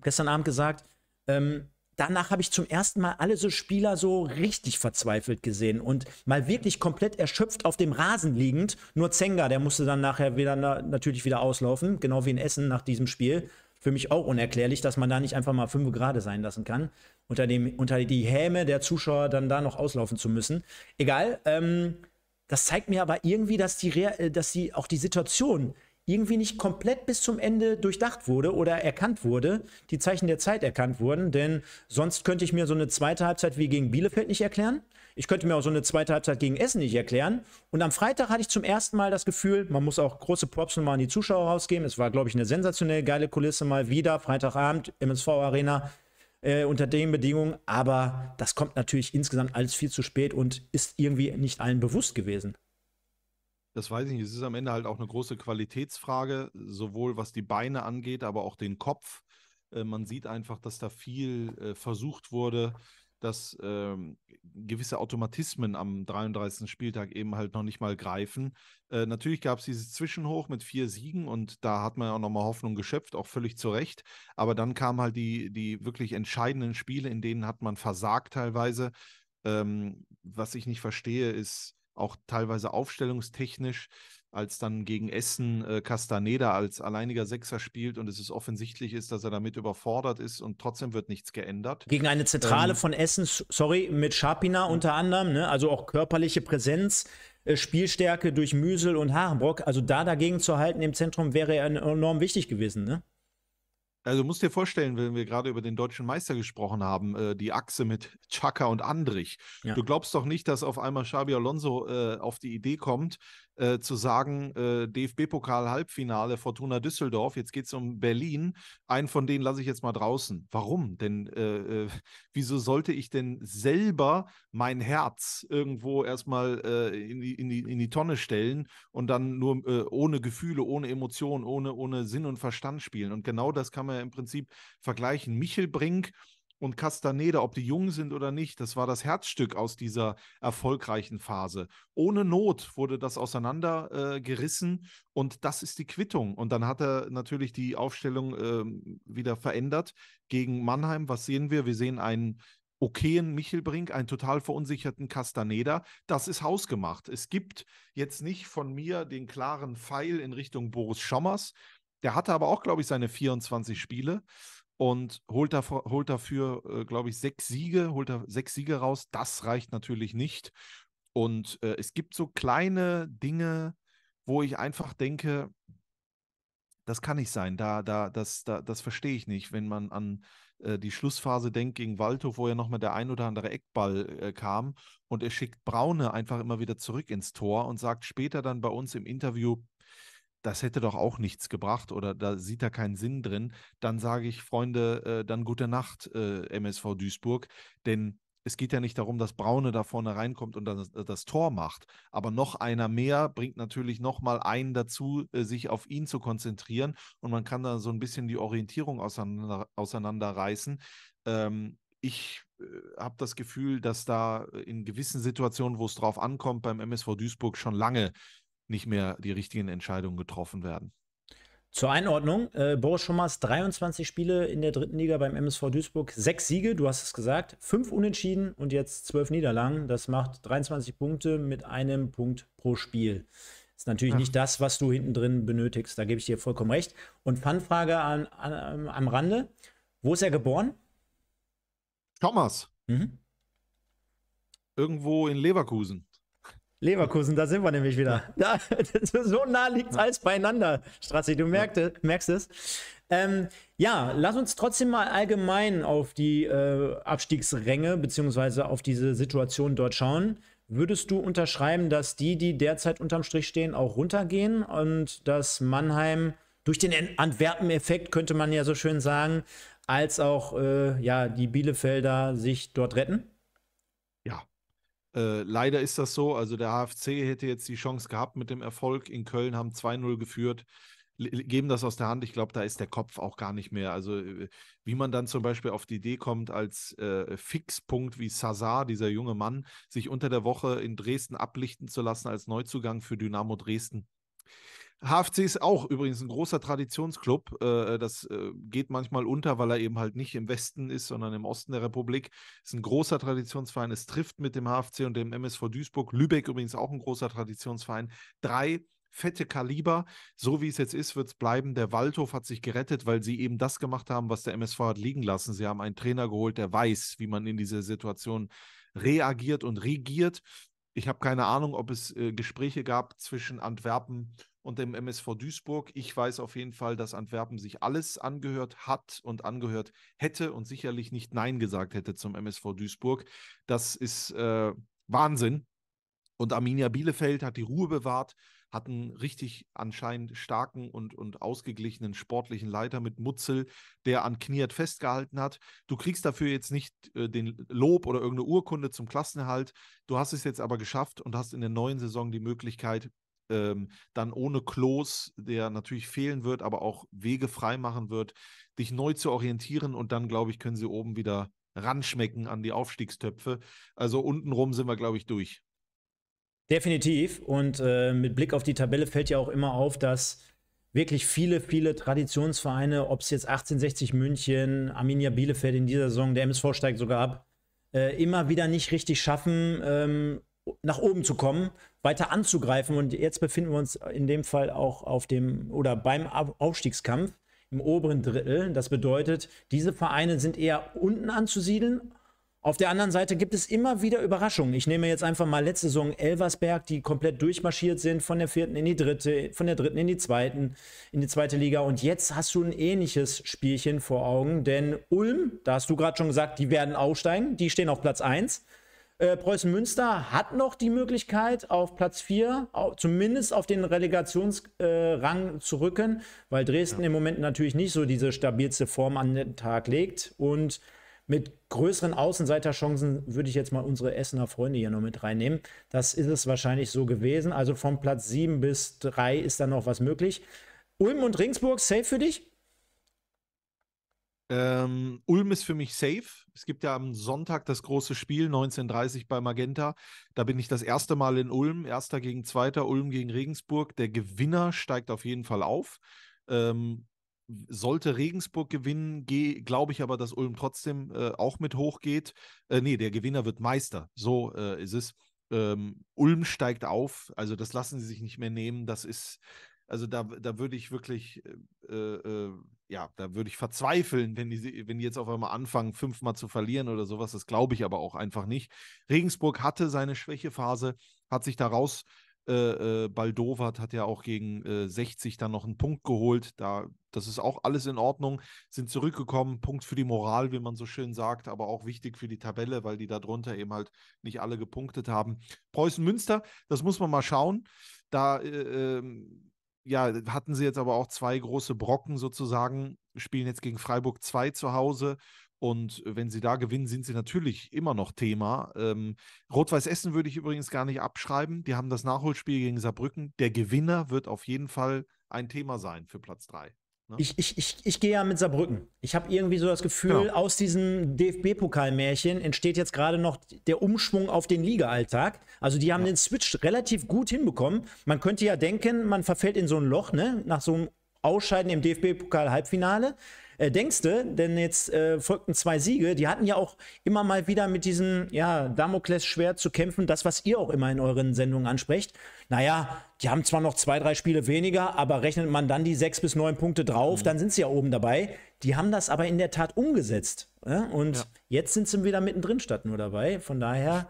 gestern Abend gesagt, ähm, danach habe ich zum ersten Mal alle so Spieler so richtig verzweifelt gesehen und mal wirklich komplett erschöpft auf dem Rasen liegend. Nur Zenga, der musste dann nachher wieder na, natürlich wieder auslaufen, genau wie in Essen nach diesem Spiel. Für mich auch unerklärlich, dass man da nicht einfach mal fünf Grad sein lassen kann, unter, dem, unter die Häme der Zuschauer dann da noch auslaufen zu müssen. Egal, ähm, das zeigt mir aber irgendwie, dass die, äh, dass die auch die Situation irgendwie nicht komplett bis zum Ende durchdacht wurde oder erkannt wurde, die Zeichen der Zeit erkannt wurden, denn sonst könnte ich mir so eine zweite Halbzeit wie gegen Bielefeld nicht erklären. Ich könnte mir auch so eine zweite Halbzeit gegen Essen nicht erklären. Und am Freitag hatte ich zum ersten Mal das Gefühl, man muss auch große Props nochmal an die Zuschauer rausgeben. Es war, glaube ich, eine sensationell geile Kulisse mal wieder. Freitagabend, MSV Arena, äh, unter den Bedingungen. Aber das kommt natürlich insgesamt alles viel zu spät und ist irgendwie nicht allen bewusst gewesen. Das weiß ich nicht. Es ist am Ende halt auch eine große Qualitätsfrage, sowohl was die Beine angeht, aber auch den Kopf. Äh, man sieht einfach, dass da viel äh, versucht wurde, dass ähm, gewisse Automatismen am 33. Spieltag eben halt noch nicht mal greifen. Äh, natürlich gab es dieses Zwischenhoch mit vier Siegen und da hat man ja auch nochmal Hoffnung geschöpft, auch völlig zu Recht. Aber dann kamen halt die, die wirklich entscheidenden Spiele, in denen hat man versagt teilweise. Ähm, was ich nicht verstehe, ist, auch teilweise aufstellungstechnisch, als dann gegen Essen äh, Castaneda als alleiniger Sechser spielt und es ist offensichtlich ist, dass er damit überfordert ist und trotzdem wird nichts geändert. Gegen eine Zentrale ähm, von Essen, sorry, mit Schapina unter anderem, ne? also auch körperliche Präsenz, äh, Spielstärke durch Müsel und Harenbrock, also da dagegen zu halten im Zentrum wäre enorm wichtig gewesen, ne? Also musst dir vorstellen, wenn wir gerade über den deutschen Meister gesprochen haben, äh, die Achse mit Chaka und Andrich. Ja. Du glaubst doch nicht, dass auf einmal Xabi Alonso äh, auf die Idee kommt, äh, zu sagen, äh, DFB-Pokal-Halbfinale Fortuna Düsseldorf, jetzt geht es um Berlin, einen von denen lasse ich jetzt mal draußen. Warum? Denn äh, äh (laughs) wieso sollte ich denn selber mein Herz irgendwo erstmal äh, in, die, in, die, in die Tonne stellen und dann nur äh, ohne Gefühle, ohne Emotionen, ohne, ohne Sinn und Verstand spielen? Und genau das kann man ja im Prinzip vergleichen. Michel Brink, und Castaneda, ob die jung sind oder nicht, das war das Herzstück aus dieser erfolgreichen Phase. Ohne Not wurde das auseinandergerissen äh, und das ist die Quittung. Und dann hat er natürlich die Aufstellung äh, wieder verändert gegen Mannheim. Was sehen wir? Wir sehen einen okayen Michelbrink, einen total verunsicherten Castaneda. Das ist hausgemacht. Es gibt jetzt nicht von mir den klaren Pfeil in Richtung Boris Schommers. Der hatte aber auch, glaube ich, seine 24 Spiele und holt dafür, holt dafür äh, glaube ich, sechs Siege, holt da sechs Siege raus. Das reicht natürlich nicht. Und äh, es gibt so kleine Dinge, wo ich einfach denke, das kann nicht sein. Da, da, das, da, das verstehe ich nicht, wenn man an äh, die Schlussphase denkt gegen Waldhof, wo ja nochmal der ein oder andere Eckball äh, kam und er schickt Braune einfach immer wieder zurück ins Tor und sagt später dann bei uns im Interview, das hätte doch auch nichts gebracht oder da sieht er keinen Sinn drin, dann sage ich, Freunde, äh, dann gute Nacht, äh, MSV Duisburg, denn es geht ja nicht darum, dass Braune da vorne reinkommt und das, äh, das Tor macht, aber noch einer mehr bringt natürlich nochmal einen dazu, äh, sich auf ihn zu konzentrieren und man kann da so ein bisschen die Orientierung auseinander, auseinanderreißen. Ähm, ich äh, habe das Gefühl, dass da äh, in gewissen Situationen, wo es drauf ankommt, beim MSV Duisburg schon lange nicht mehr die richtigen Entscheidungen getroffen werden. Zur Einordnung, äh, Boris Schummers 23 Spiele in der dritten Liga beim MSV Duisburg, sechs Siege, du hast es gesagt, fünf Unentschieden und jetzt zwölf Niederlagen. Das macht 23 Punkte mit einem Punkt pro Spiel. Ist natürlich ja. nicht das, was du hinten drin benötigst, da gebe ich dir vollkommen recht. Und Fanfrage an, an, am Rande, wo ist er geboren? Thomas. Mhm. Irgendwo in Leverkusen. Leverkusen, da sind wir nämlich wieder. (laughs) Da, so nah liegt alles beieinander, Strassi, du merkst, merkst es. Ähm, ja, lass uns trotzdem mal allgemein auf die äh, Abstiegsränge bzw. auf diese Situation dort schauen. Würdest du unterschreiben, dass die, die derzeit unterm Strich stehen, auch runtergehen und dass Mannheim durch den Antwerpen-Effekt, könnte man ja so schön sagen, als auch äh, ja, die Bielefelder sich dort retten? Äh, leider ist das so. Also der HFC hätte jetzt die Chance gehabt mit dem Erfolg. In Köln haben 2-0 geführt, geben das aus der Hand. Ich glaube, da ist der Kopf auch gar nicht mehr. Also äh, wie man dann zum Beispiel auf die Idee kommt, als äh, Fixpunkt wie Sazar, dieser junge Mann, sich unter der Woche in Dresden ablichten zu lassen als Neuzugang für Dynamo Dresden. HFC ist auch übrigens ein großer Traditionsclub. Äh, äh, das äh, geht manchmal unter, weil er eben halt nicht im Westen ist, sondern im Osten der Republik. Ist ein großer Traditionsverein. Es trifft mit dem HFC und dem MSV Duisburg. Lübeck übrigens auch ein großer Traditionsverein. Drei fette Kaliber. So wie es jetzt ist, wird es bleiben. Der Waldhof hat sich gerettet, weil sie eben das gemacht haben, was der MSV hat liegen lassen. Sie haben einen Trainer geholt, der weiß, wie man in dieser Situation reagiert und regiert. Ich habe keine Ahnung, ob es Gespräche gab zwischen Antwerpen und dem MSV Duisburg. Ich weiß auf jeden Fall, dass Antwerpen sich alles angehört hat und angehört hätte und sicherlich nicht Nein gesagt hätte zum MSV Duisburg. Das ist äh, Wahnsinn. Und Arminia Bielefeld hat die Ruhe bewahrt, hat einen richtig anscheinend starken und, und ausgeglichenen sportlichen Leiter mit Mutzel, der an Kniert festgehalten hat. Du kriegst dafür jetzt nicht äh, den Lob oder irgendeine Urkunde zum Klassenerhalt. Du hast es jetzt aber geschafft und hast in der neuen Saison die Möglichkeit, ähm, dann ohne Klos, der natürlich fehlen wird, aber auch Wege freimachen wird, dich neu zu orientieren und dann, glaube ich, können sie oben wieder ranschmecken an die Aufstiegstöpfe. Also untenrum sind wir, glaube ich, durch. Definitiv. Und äh, mit Blick auf die Tabelle fällt ja auch immer auf, dass wirklich viele, viele Traditionsvereine, ob es jetzt 1860 München, Arminia Bielefeld in dieser Saison, der MSV steigt sogar ab, äh, immer wieder nicht richtig schaffen, ähm, nach oben zu kommen weiter anzugreifen. Und jetzt befinden wir uns in dem Fall auch auf dem oder beim Aufstiegskampf im oberen Drittel. Das bedeutet, diese Vereine sind eher unten anzusiedeln. Auf der anderen Seite gibt es immer wieder Überraschungen. Ich nehme jetzt einfach mal letzte Saison Elversberg, die komplett durchmarschiert sind von der vierten in die dritte, von der dritten in die zweiten, in die zweite Liga. Und jetzt hast du ein ähnliches Spielchen vor Augen, denn Ulm, da hast du gerade schon gesagt, die werden aufsteigen, die stehen auf Platz 1. Äh, Preußen Münster hat noch die Möglichkeit, auf Platz 4 zumindest auf den Relegationsrang äh, zu rücken, weil Dresden ja. im Moment natürlich nicht so diese stabilste Form an den Tag legt. Und mit größeren Außenseiterchancen würde ich jetzt mal unsere Essener Freunde hier noch mit reinnehmen. Das ist es wahrscheinlich so gewesen. Also von Platz 7 bis 3 ist da noch was möglich. Ulm und Ringsburg, safe für dich? Ähm, Ulm ist für mich safe. Es gibt ja am Sonntag das große Spiel 19:30 bei Magenta. Da bin ich das erste Mal in Ulm, erster gegen zweiter, Ulm gegen Regensburg. Der Gewinner steigt auf jeden Fall auf. Ähm, sollte Regensburg gewinnen, glaube ich aber, dass Ulm trotzdem äh, auch mit hochgeht. Äh, nee, der Gewinner wird Meister. So äh, ist es. Ähm, Ulm steigt auf. Also das lassen sie sich nicht mehr nehmen. Das ist, also da, da würde ich wirklich äh, äh, äh ja, da würde ich verzweifeln, wenn die, wenn die jetzt auf einmal anfangen, fünfmal zu verlieren oder sowas. Das glaube ich aber auch einfach nicht. Regensburg hatte seine Schwächephase, hat sich daraus äh, äh, Baldowat hat ja auch gegen äh, 60 dann noch einen Punkt geholt. Da, das ist auch alles in Ordnung. Sind zurückgekommen, Punkt für die Moral, wie man so schön sagt, aber auch wichtig für die Tabelle, weil die darunter eben halt nicht alle gepunktet haben. Preußen Münster, das muss man mal schauen. Da äh, ähm, ja, hatten sie jetzt aber auch zwei große Brocken sozusagen, spielen jetzt gegen Freiburg 2 zu Hause. Und äh, wenn sie da gewinnen, sind sie natürlich immer noch Thema. Ähm, Rot-Weiß Essen würde ich übrigens gar nicht abschreiben. Die haben das Nachholspiel gegen Saarbrücken. Der Gewinner wird auf jeden Fall ein Thema sein für Platz 3. Ne? Ich, ich, ich, ich gehe ja mit Saarbrücken. Ich habe irgendwie so das Gefühl, genau. aus diesem DFB-Pokalmärchen entsteht jetzt gerade noch der Umschwung auf den Liga-Alltag. Also die haben ja. den Switch relativ gut hinbekommen. Man könnte ja denken, man verfällt in so ein Loch, ne? Nach so einem Ausscheiden im DFB-Pokal-Halbfinale. Äh, denkst du, denn jetzt äh, folgten zwei Siege, die hatten ja auch immer mal wieder mit diesem ja, Damoklesschwert zu kämpfen, das, was ihr auch immer in euren Sendungen ansprecht. Naja, die haben zwar noch zwei, drei Spiele weniger, aber rechnet man dann die sechs bis neun Punkte drauf, mhm. dann sind sie ja oben dabei. Die haben das aber in der Tat umgesetzt. Ja? Und ja. jetzt sind sie wieder mittendrin statt nur dabei. Von daher.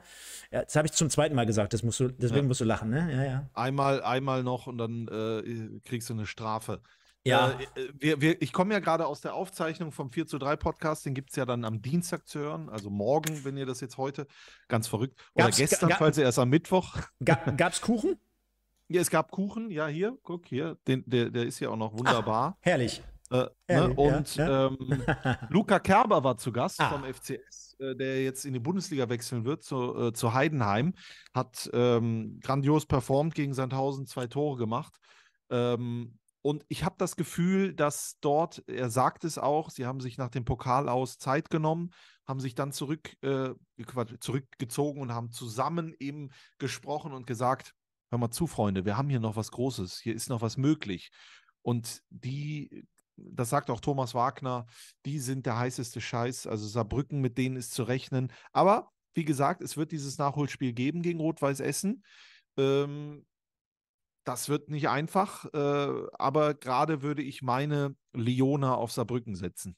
Ja, das habe ich zum zweiten Mal gesagt, das musst du, deswegen ja. musst du lachen, ne? Ja, ja. Einmal, einmal noch und dann äh, kriegst du eine Strafe. Ja. Äh, äh, wir, wir, ich komme ja gerade aus der Aufzeichnung vom 4 zu 3 Podcast, den gibt es ja dann am Dienstag zu hören, also morgen, wenn ihr das jetzt heute, ganz verrückt. Oder gab's, gestern, gab, falls ihr erst am Mittwoch. (laughs) Gab es Kuchen? Ja, es gab Kuchen, ja, hier, guck, hier, den, der, der ist ja auch noch wunderbar. Ach, herrlich. Äh, ne, herrlich. Ne? Und ja, ähm, (laughs) Luca Kerber war zu Gast ah. vom FCS, äh, der jetzt in die Bundesliga wechseln wird, zu, äh, zu Heidenheim. Hat ähm, grandios performt gegen Sandhausen, zwei Tore gemacht. Ähm, und ich habe das Gefühl, dass dort, er sagt es auch, sie haben sich nach dem Pokal aus Zeit genommen, haben sich dann zurück, äh, zurückgezogen und haben zusammen eben gesprochen und gesagt, hör mal zu, Freunde, wir haben hier noch was Großes, hier ist noch was möglich. Und die, das sagt auch Thomas Wagner, die sind der heißeste Scheiß, also Saarbrücken, mit denen ist zu rechnen. Aber wie gesagt, es wird dieses Nachholspiel geben gegen Rot-Weiß Essen. Ähm, das wird nicht einfach, äh, aber gerade würde ich meine Leona auf Saarbrücken setzen.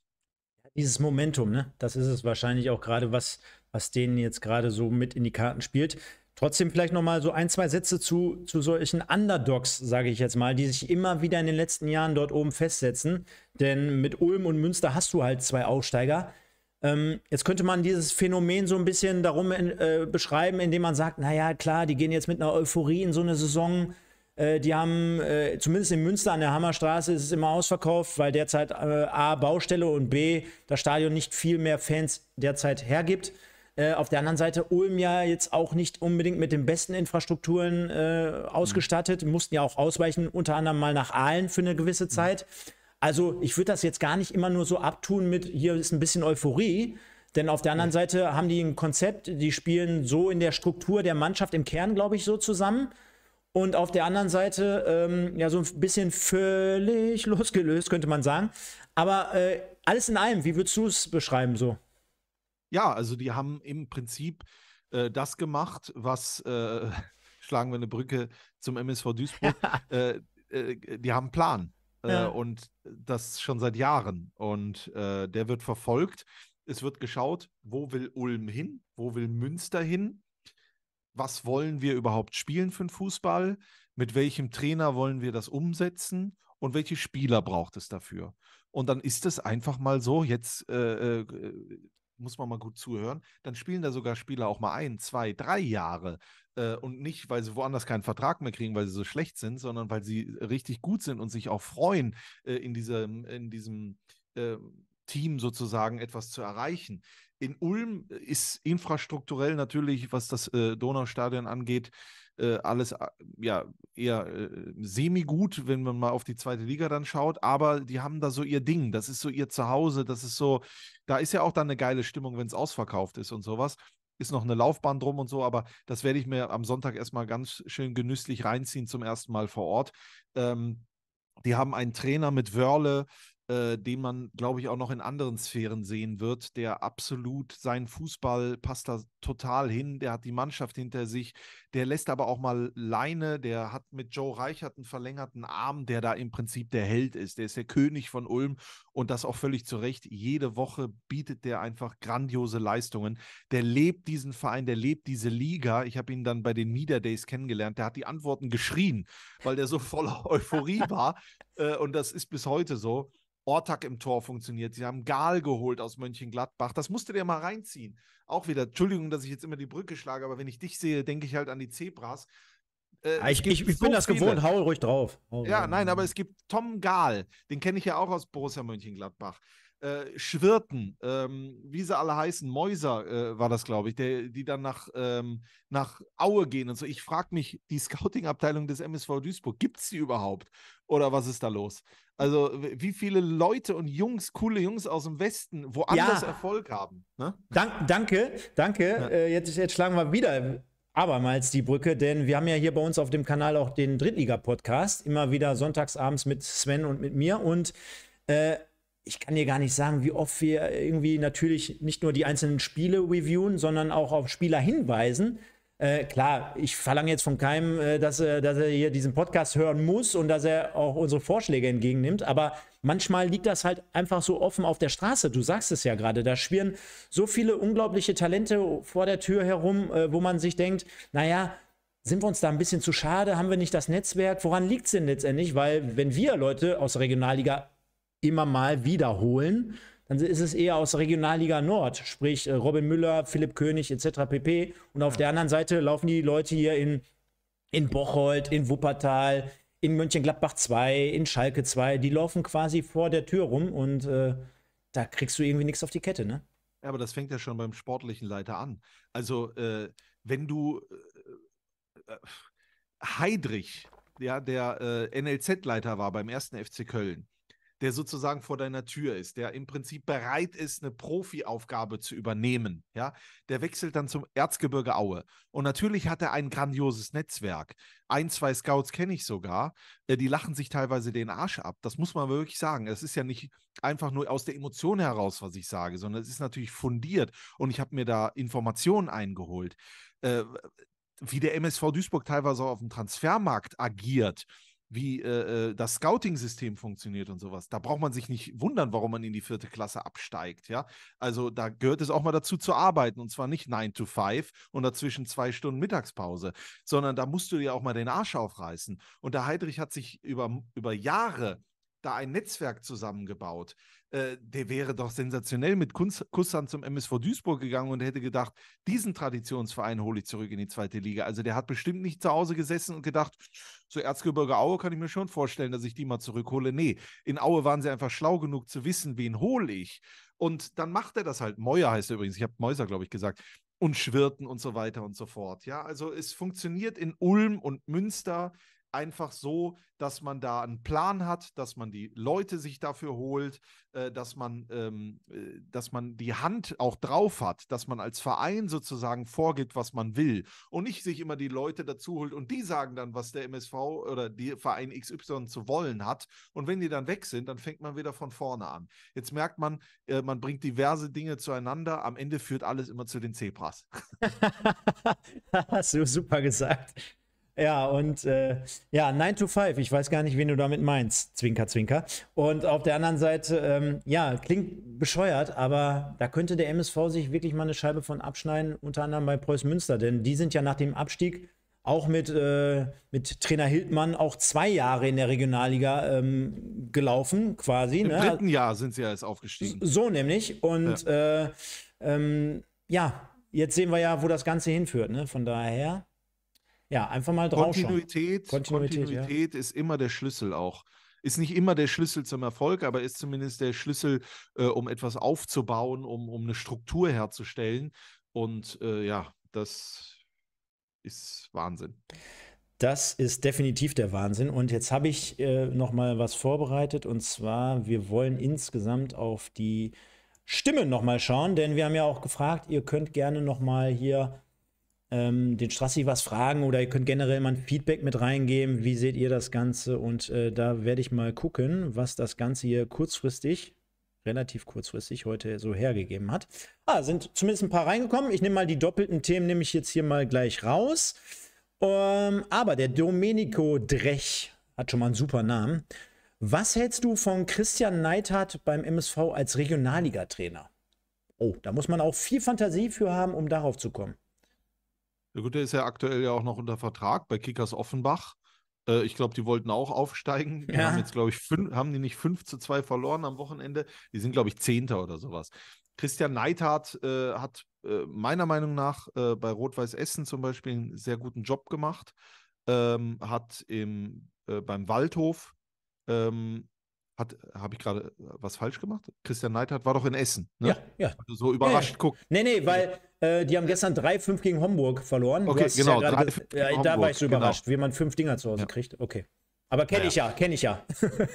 Dieses Momentum, ne? Das ist es wahrscheinlich auch gerade, was, was denen jetzt gerade so mit in die Karten spielt. Trotzdem vielleicht noch mal so ein, zwei Sätze zu, zu solchen Underdogs, sage ich jetzt mal, die sich immer wieder in den letzten Jahren dort oben festsetzen. Denn mit Ulm und Münster hast du halt zwei Aufsteiger. Ähm, jetzt könnte man dieses Phänomen so ein bisschen darum äh, beschreiben, indem man sagt, naja, klar, die gehen jetzt mit einer Euphorie in so eine Saison äh, die haben, äh, zumindest in Münster an der Hammerstraße ist es immer ausverkauft, weil derzeit äh, A, Baustelle und B, das Stadion nicht viel mehr Fans derzeit hergibt. Äh, auf der anderen Seite Ulm ja jetzt auch nicht unbedingt mit den besten Infrastrukturen äh, ausgestattet, mhm. mussten ja auch ausweichen, unter anderem mal nach Aalen für eine gewisse mhm. Zeit. Also ich würde das jetzt gar nicht immer nur so abtun mit, hier ist ein bisschen Euphorie, denn auf der anderen Seite haben die ein Konzept, die spielen so in der Struktur der Mannschaft im Kern, glaube ich, so zusammen. Und auf der anderen Seite, ähm, ja, so ein bisschen völlig (laughs) losgelöst, könnte man sagen. Aber äh, alles in allem, wie würdest du es beschreiben so? Ja, also die haben im Prinzip äh, das gemacht, was, äh, (laughs) schlagen wir eine Brücke zum MSV Duisburg, ja. Äh, äh, die haben einen Plan. Äh, ja. Und das schon seit Jahren. Und der wird verfolgt. Es wird geschaut, wo will Ulm hin, wo will Münster hin, was wollen wir überhaupt spielen für den Fußball, mit welchem Trainer wollen wir das umsetzen und welche Spieler braucht es dafür. Und dann ist es einfach mal so, jetzt äh, äh, äh, muss man mal gut zuhören, dann spielen da sogar Spieler auch mal ein, zwei, drei Jahre äh, und nicht, weil sie woanders keinen Vertrag mehr kriegen, weil sie so schlecht sind, sondern weil sie richtig gut sind und sich auch freuen äh, in diesem, in diesem ähm, Team sozusagen etwas zu erreichen. In Ulm äh, ist infrastrukturell natürlich, was das äh, Donaustadion angeht, äh, alles äh, ja eher äh, semi-gut, wenn man mal auf die zweite Liga dann schaut, aber die haben da so ihr Ding, das ist so ihr Zuhause, das ist so, da ist ja auch dann eine geile Stimmung, wenn es ausverkauft ist und sowas. Ist noch eine Laufbahn drum und so, aber das werde ich mir am Sonntag erstmal ganz schön genüsslich reinziehen zum ersten Mal vor Ort. Ähm, die haben einen Trainer mit Wörle, äh, den man, glaube ich, auch noch in anderen Sphären sehen wird, der absolut seinen Fußball passt da total hin, der hat die Mannschaft hinter sich, der lässt aber auch mal Leine, der hat mit Joe Reichert einen verlängerten Arm, der da im Prinzip der Held ist, der ist der König von Ulm und das auch völlig zu Recht. Jede Woche bietet der einfach grandiose Leistungen. Der lebt diesen Verein, der lebt diese Liga. Ich habe ihn dann bei den Media Days kennengelernt, der hat die Antworten geschrien, weil der so (laughs) voller Euphorie war äh, und das ist bis heute so. Ortak im Tor funktioniert. Sie haben Gahl geholt aus Mönchengladbach. Das musst du dir mal reinziehen. Auch wieder, Entschuldigung, dass ich jetzt immer die Brücke schlage, aber wenn ich dich sehe, denke ich halt an die Zebras. Äh, ah, ich, ich, ich so bin das viele. gewohnt, hau ruhig drauf. Hau ja, rein. nein, aber es gibt Tom Gahl, den kenne ich ja auch aus Borussia Mönchengladbach. Äh, Schwirten, ähm, wie sie alle heißen, Mäuser äh, war das, glaube ich, der, die dann nach, ähm, nach Aue gehen und so. Ich frage mich, die Scouting-Abteilung des MSV Duisburg, gibt es die überhaupt? Oder was ist da los? Also, wie viele Leute und Jungs, coole Jungs aus dem Westen, woanders ja. Erfolg haben. Ne? Dank, danke, danke. Ja. Äh, jetzt, jetzt schlagen wir wieder abermals die Brücke, denn wir haben ja hier bei uns auf dem Kanal auch den Drittliga-Podcast, immer wieder sonntagsabends mit Sven und mit mir. Und äh, ich kann dir gar nicht sagen, wie oft wir irgendwie natürlich nicht nur die einzelnen Spiele reviewen, sondern auch auf Spieler hinweisen. Äh, klar, ich verlange jetzt von keinem, äh, dass, äh, dass er hier diesen Podcast hören muss und dass er auch unsere Vorschläge entgegennimmt, aber manchmal liegt das halt einfach so offen auf der Straße. Du sagst es ja gerade, da schwirren so viele unglaubliche Talente vor der Tür herum, äh, wo man sich denkt, naja, sind wir uns da ein bisschen zu schade? Haben wir nicht das Netzwerk? Woran liegt es denn letztendlich? Weil, wenn wir Leute aus der Regionalliga immer mal wiederholen. Dann ist es eher aus Regionalliga Nord, sprich äh, Robin Müller, Philipp König etc. pp. Und auf ja. der anderen Seite laufen die Leute hier in, in Bocholt, in Wuppertal, in Mönchengladbach 2, in Schalke 2. Die laufen quasi vor der Tür rum und äh, da kriegst du irgendwie nichts auf die Kette, ne? Ja, aber das fängt ja schon beim sportlichen Leiter an. Also, äh, wenn du äh, äh Heidrich, ja, der äh, NLZ-Leiter war beim ersten FC Köln, der sozusagen vor deiner Tür ist, der im Prinzip bereit ist, eine Profiaufgabe zu übernehmen, ja, der wechselt dann zum Erzgebirge Aue. Und natürlich hat er ein grandioses Netzwerk. Ein, zwei Scouts kenne ich sogar, äh, die lachen sich teilweise den Arsch ab. Das muss man wirklich sagen. Es ist ja nicht einfach nur aus der Emotion heraus, was ich sage, sondern es ist natürlich fundiert und ich habe mir da Informationen eingeholt. Äh, wie der MSV Duisburg teilweise auch auf dem Transfermarkt agiert, wie äh, äh, das Scouting-System funktioniert und sowas. Da braucht man sich nicht wundern, warum man in die vierte Klasse absteigt, ja. Also da gehört es auch mal dazu zu arbeiten und zwar nicht 9 to 5 und dazwischen zwei Stunden Mittagspause, sondern da musst du dir auch mal den Arsch aufreißen. Und der Heidrich hat sich über, über Jahre da ein Netzwerk zusammengebaut, äh, der wäre doch sensationell mit Kunst, Kusshand zum MSV Duisburg gegangen und hätte gedacht, diesen Traditionsverein hole ich zurück in die zweite Liga. Also der hat bestimmt nicht zu Hause gesessen und gedacht, so Erzgebirge Aue kann ich mir schon vorstellen, dass ich die mal zurückhole. Nee, in Aue waren sie einfach schlau genug zu wissen, wen hole ich. Und dann macht er das halt. Meuer heißt er übrigens, ich habe Meuser, glaube ich, gesagt und Schwirten und so weiter und so fort. Ja, also es funktioniert in Ulm und Münster einfach so, dass man da einen Plan hat, dass man die Leute sich dafür holt, äh, dass, man, ähm, äh, dass man die Hand auch drauf hat, dass man als Verein sozusagen vorgibt, was man will und nicht sich immer die Leute dazu holt und die sagen dann, was der MSV oder die Verein XY zu wollen hat. Und wenn die dann weg sind, dann fängt man wieder von vorne an. Jetzt merkt man, äh, man bringt diverse Dinge zueinander. Am Ende führt alles immer zu den Zebras. (laughs) Hast du super gesagt. Ja, und äh, ja, 9 to 5, ich weiß gar nicht, wen du damit meinst, Zwinker, Zwinker. Und auf der anderen Seite, ähm, ja, klingt bescheuert, aber da könnte der MSV sich wirklich mal eine Scheibe von abschneiden, unter anderem bei Preuß Münster, denn die sind ja nach dem Abstieg auch mit, äh, mit Trainer Hildmann auch zwei Jahre in der Regionalliga ähm, gelaufen, quasi. Im ne? dritten Jahr sind sie ja jetzt aufgestiegen. So, so nämlich. Und ja. Äh, ähm, ja, jetzt sehen wir ja, wo das Ganze hinführt. Ne? Von daher ja, einfach mal drauf. Kontinuität, Kontinuität, Kontinuität ja. ist immer der Schlüssel auch. Ist nicht immer der Schlüssel zum Erfolg, aber ist zumindest der Schlüssel, äh, um etwas aufzubauen, um, um eine Struktur herzustellen. Und äh, ja, das ist Wahnsinn. Das ist definitiv der Wahnsinn. Und jetzt habe ich äh, noch mal was vorbereitet. Und zwar, wir wollen insgesamt auf die Stimmen noch mal schauen. Denn wir haben ja auch gefragt, ihr könnt gerne noch mal hier ähm, den Strassi was fragen oder ihr könnt generell mal ein Feedback mit reingeben. Wie seht ihr das Ganze? Und äh, da werde ich mal gucken, was das Ganze hier kurzfristig, relativ kurzfristig heute so hergegeben hat. Ah, sind zumindest ein paar reingekommen. Ich nehme mal die doppelten Themen, nehme ich jetzt hier mal gleich raus. Ähm, aber der Domenico Drech hat schon mal einen super Namen. Was hältst du von Christian Neithardt beim MSV als Regionalliga-Trainer? Oh, da muss man auch viel Fantasie für haben, um darauf zu kommen. Ja gut, der ist ja aktuell ja auch noch unter Vertrag bei Kickers Offenbach. Äh, ich glaube, die wollten auch aufsteigen. Die ja. haben jetzt, glaube ich, haben die nicht 5 zu 2 verloren am Wochenende. Die sind, glaube ich, Zehnter oder sowas. Christian Neithardt äh, hat äh, meiner Meinung nach äh, bei Rot-Weiß Essen zum Beispiel einen sehr guten Job gemacht. Ähm, hat im, äh, beim Waldhof ähm, hat, habe ich gerade äh, was falsch gemacht? Christian Neidhardt war doch in Essen. Ne? Ja, ja. Also so überrascht ja, ja. guckt. Nee, nee, weil äh, die haben gestern 3-5 gegen Homburg verloren. Okay, genau. Ja, ja äh, da war ich so genau. überrascht, genau. wie man fünf Dinger zu Hause kriegt. Okay. Aber kenne naja. ich ja, kenne ich ja.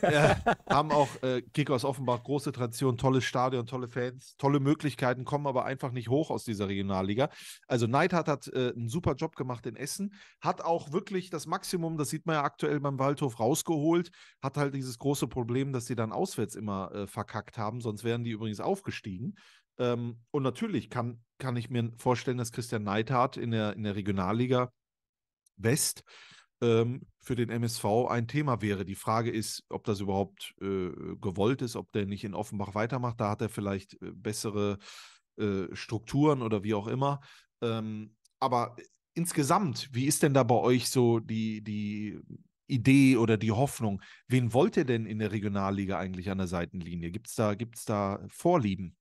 ja. (laughs) Haben auch äh, aus Offenbach große Tradition, tolles Stadion, tolle Fans, tolle Möglichkeiten, kommen aber einfach nicht hoch aus dieser Regionalliga. Also Neidhardt hat äh, einen super Job gemacht in Essen, hat auch wirklich das Maximum, das sieht man ja aktuell beim Waldhof, rausgeholt, hat halt dieses große Problem, dass sie dann auswärts immer äh, verkackt haben, sonst wären die übrigens aufgestiegen. Ähm, und natürlich kann, kann ich mir vorstellen, dass Christian Neidhardt in der, in der Regionalliga West ähm, für den MSV ein Thema wäre. Die Frage ist, ob das überhaupt äh, gewollt ist, ob der nicht in Offenbach weitermacht. Da hat er vielleicht äh, bessere äh, Strukturen oder wie auch immer. Ähm, aber äh, insgesamt, wie ist denn da bei euch so die, die Idee oder die Hoffnung? Wen wollt ihr denn in der Regionalliga eigentlich an der Seitenlinie? Gibt es da, gibt's da Vorlieben?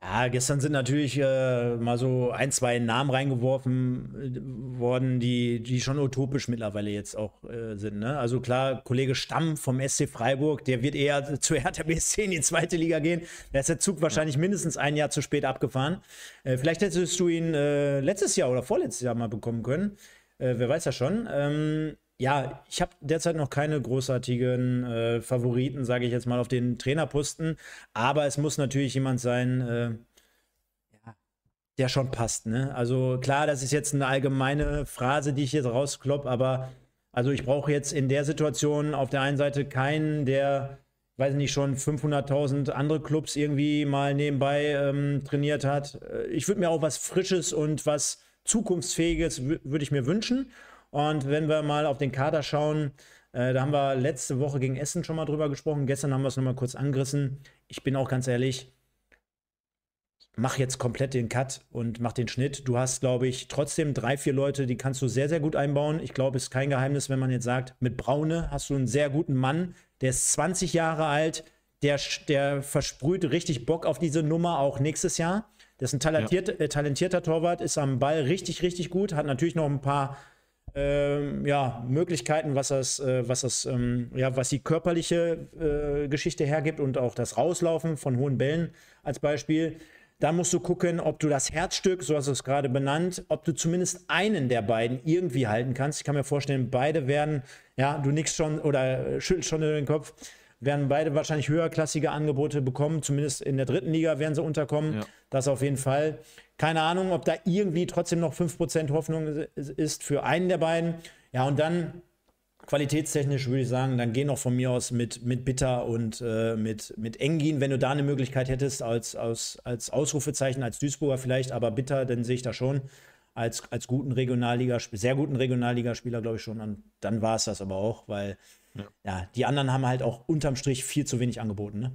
Ja, gestern sind natürlich äh, mal so ein, zwei Namen reingeworfen äh, worden, die, die schon utopisch mittlerweile jetzt auch äh, sind. Ne? Also klar, Kollege Stamm vom SC Freiburg, der wird eher (laughs) zu Hertha BSC in die zweite Liga gehen. Da ist der Zug wahrscheinlich mindestens ein Jahr zu spät abgefahren. Äh, vielleicht hättest du ihn äh, letztes Jahr oder vorletztes Jahr mal bekommen können. Äh, wer weiß ja schon. Ähm, ja, ich habe derzeit noch keine großartigen äh, Favoriten, sage ich jetzt mal, auf den Trainerposten. Aber es muss natürlich jemand sein, äh, ja, der schon passt. Ne? Also klar, das ist jetzt eine allgemeine Phrase, die ich jetzt rausklopp, aber also ich brauche jetzt in der Situation auf der einen Seite keinen, der, weiß nicht, schon 500.000 andere Clubs irgendwie mal nebenbei ähm, trainiert hat. Äh, ich würde mir auch was Frisches und was Zukunftsfähiges würde ich mir wünschen. Und wenn wir mal auf den Kader schauen, äh, da haben wir letzte Woche gegen Essen schon mal drüber gesprochen. Gestern haben wir es nochmal kurz angerissen. Ich bin auch ganz ehrlich, mach jetzt komplett den Cut und mach den Schnitt. Du hast, glaube ich, trotzdem drei, vier Leute, die kannst du sehr, sehr gut einbauen. Ich glaube, es ist kein Geheimnis, wenn man jetzt sagt, mit Braune hast du einen sehr guten Mann, der ist 20 Jahre alt, der, der versprüht richtig Bock auf diese Nummer auch nächstes Jahr. Der ist ein talentiert, ja. äh, talentierter Torwart, ist am Ball richtig, richtig gut, hat natürlich noch ein paar ähm, ja, Möglichkeiten, was das, äh, was das, ähm, ja, was die körperliche äh, Geschichte hergibt und auch das Rauslaufen von hohen Bällen als Beispiel. Da musst du gucken, ob du das Herzstück, so hast du es gerade benannt, ob du zumindest einen der beiden irgendwie halten kannst. Ich kann mir vorstellen, beide werden, ja, du nickst schon oder äh, schüttelst schon den Kopf, werden beide wahrscheinlich höherklassige Angebote bekommen. Zumindest in der dritten Liga werden sie unterkommen. Ja. Das auf jeden Fall. Keine Ahnung, ob da irgendwie trotzdem noch 5% Hoffnung ist für einen der beiden. Ja, und dann qualitätstechnisch würde ich sagen, dann geh noch von mir aus mit, mit Bitter und äh, mit, mit Engin, wenn du da eine Möglichkeit hättest, als, als, als Ausrufezeichen, als Duisburger vielleicht, aber Bitter, dann sehe ich da schon als, als guten Regionalligaspieler, sehr guten Regionalligaspieler, glaube ich schon. Und dann war es das aber auch, weil ja. ja. die anderen haben halt auch unterm Strich viel zu wenig angeboten. Ne?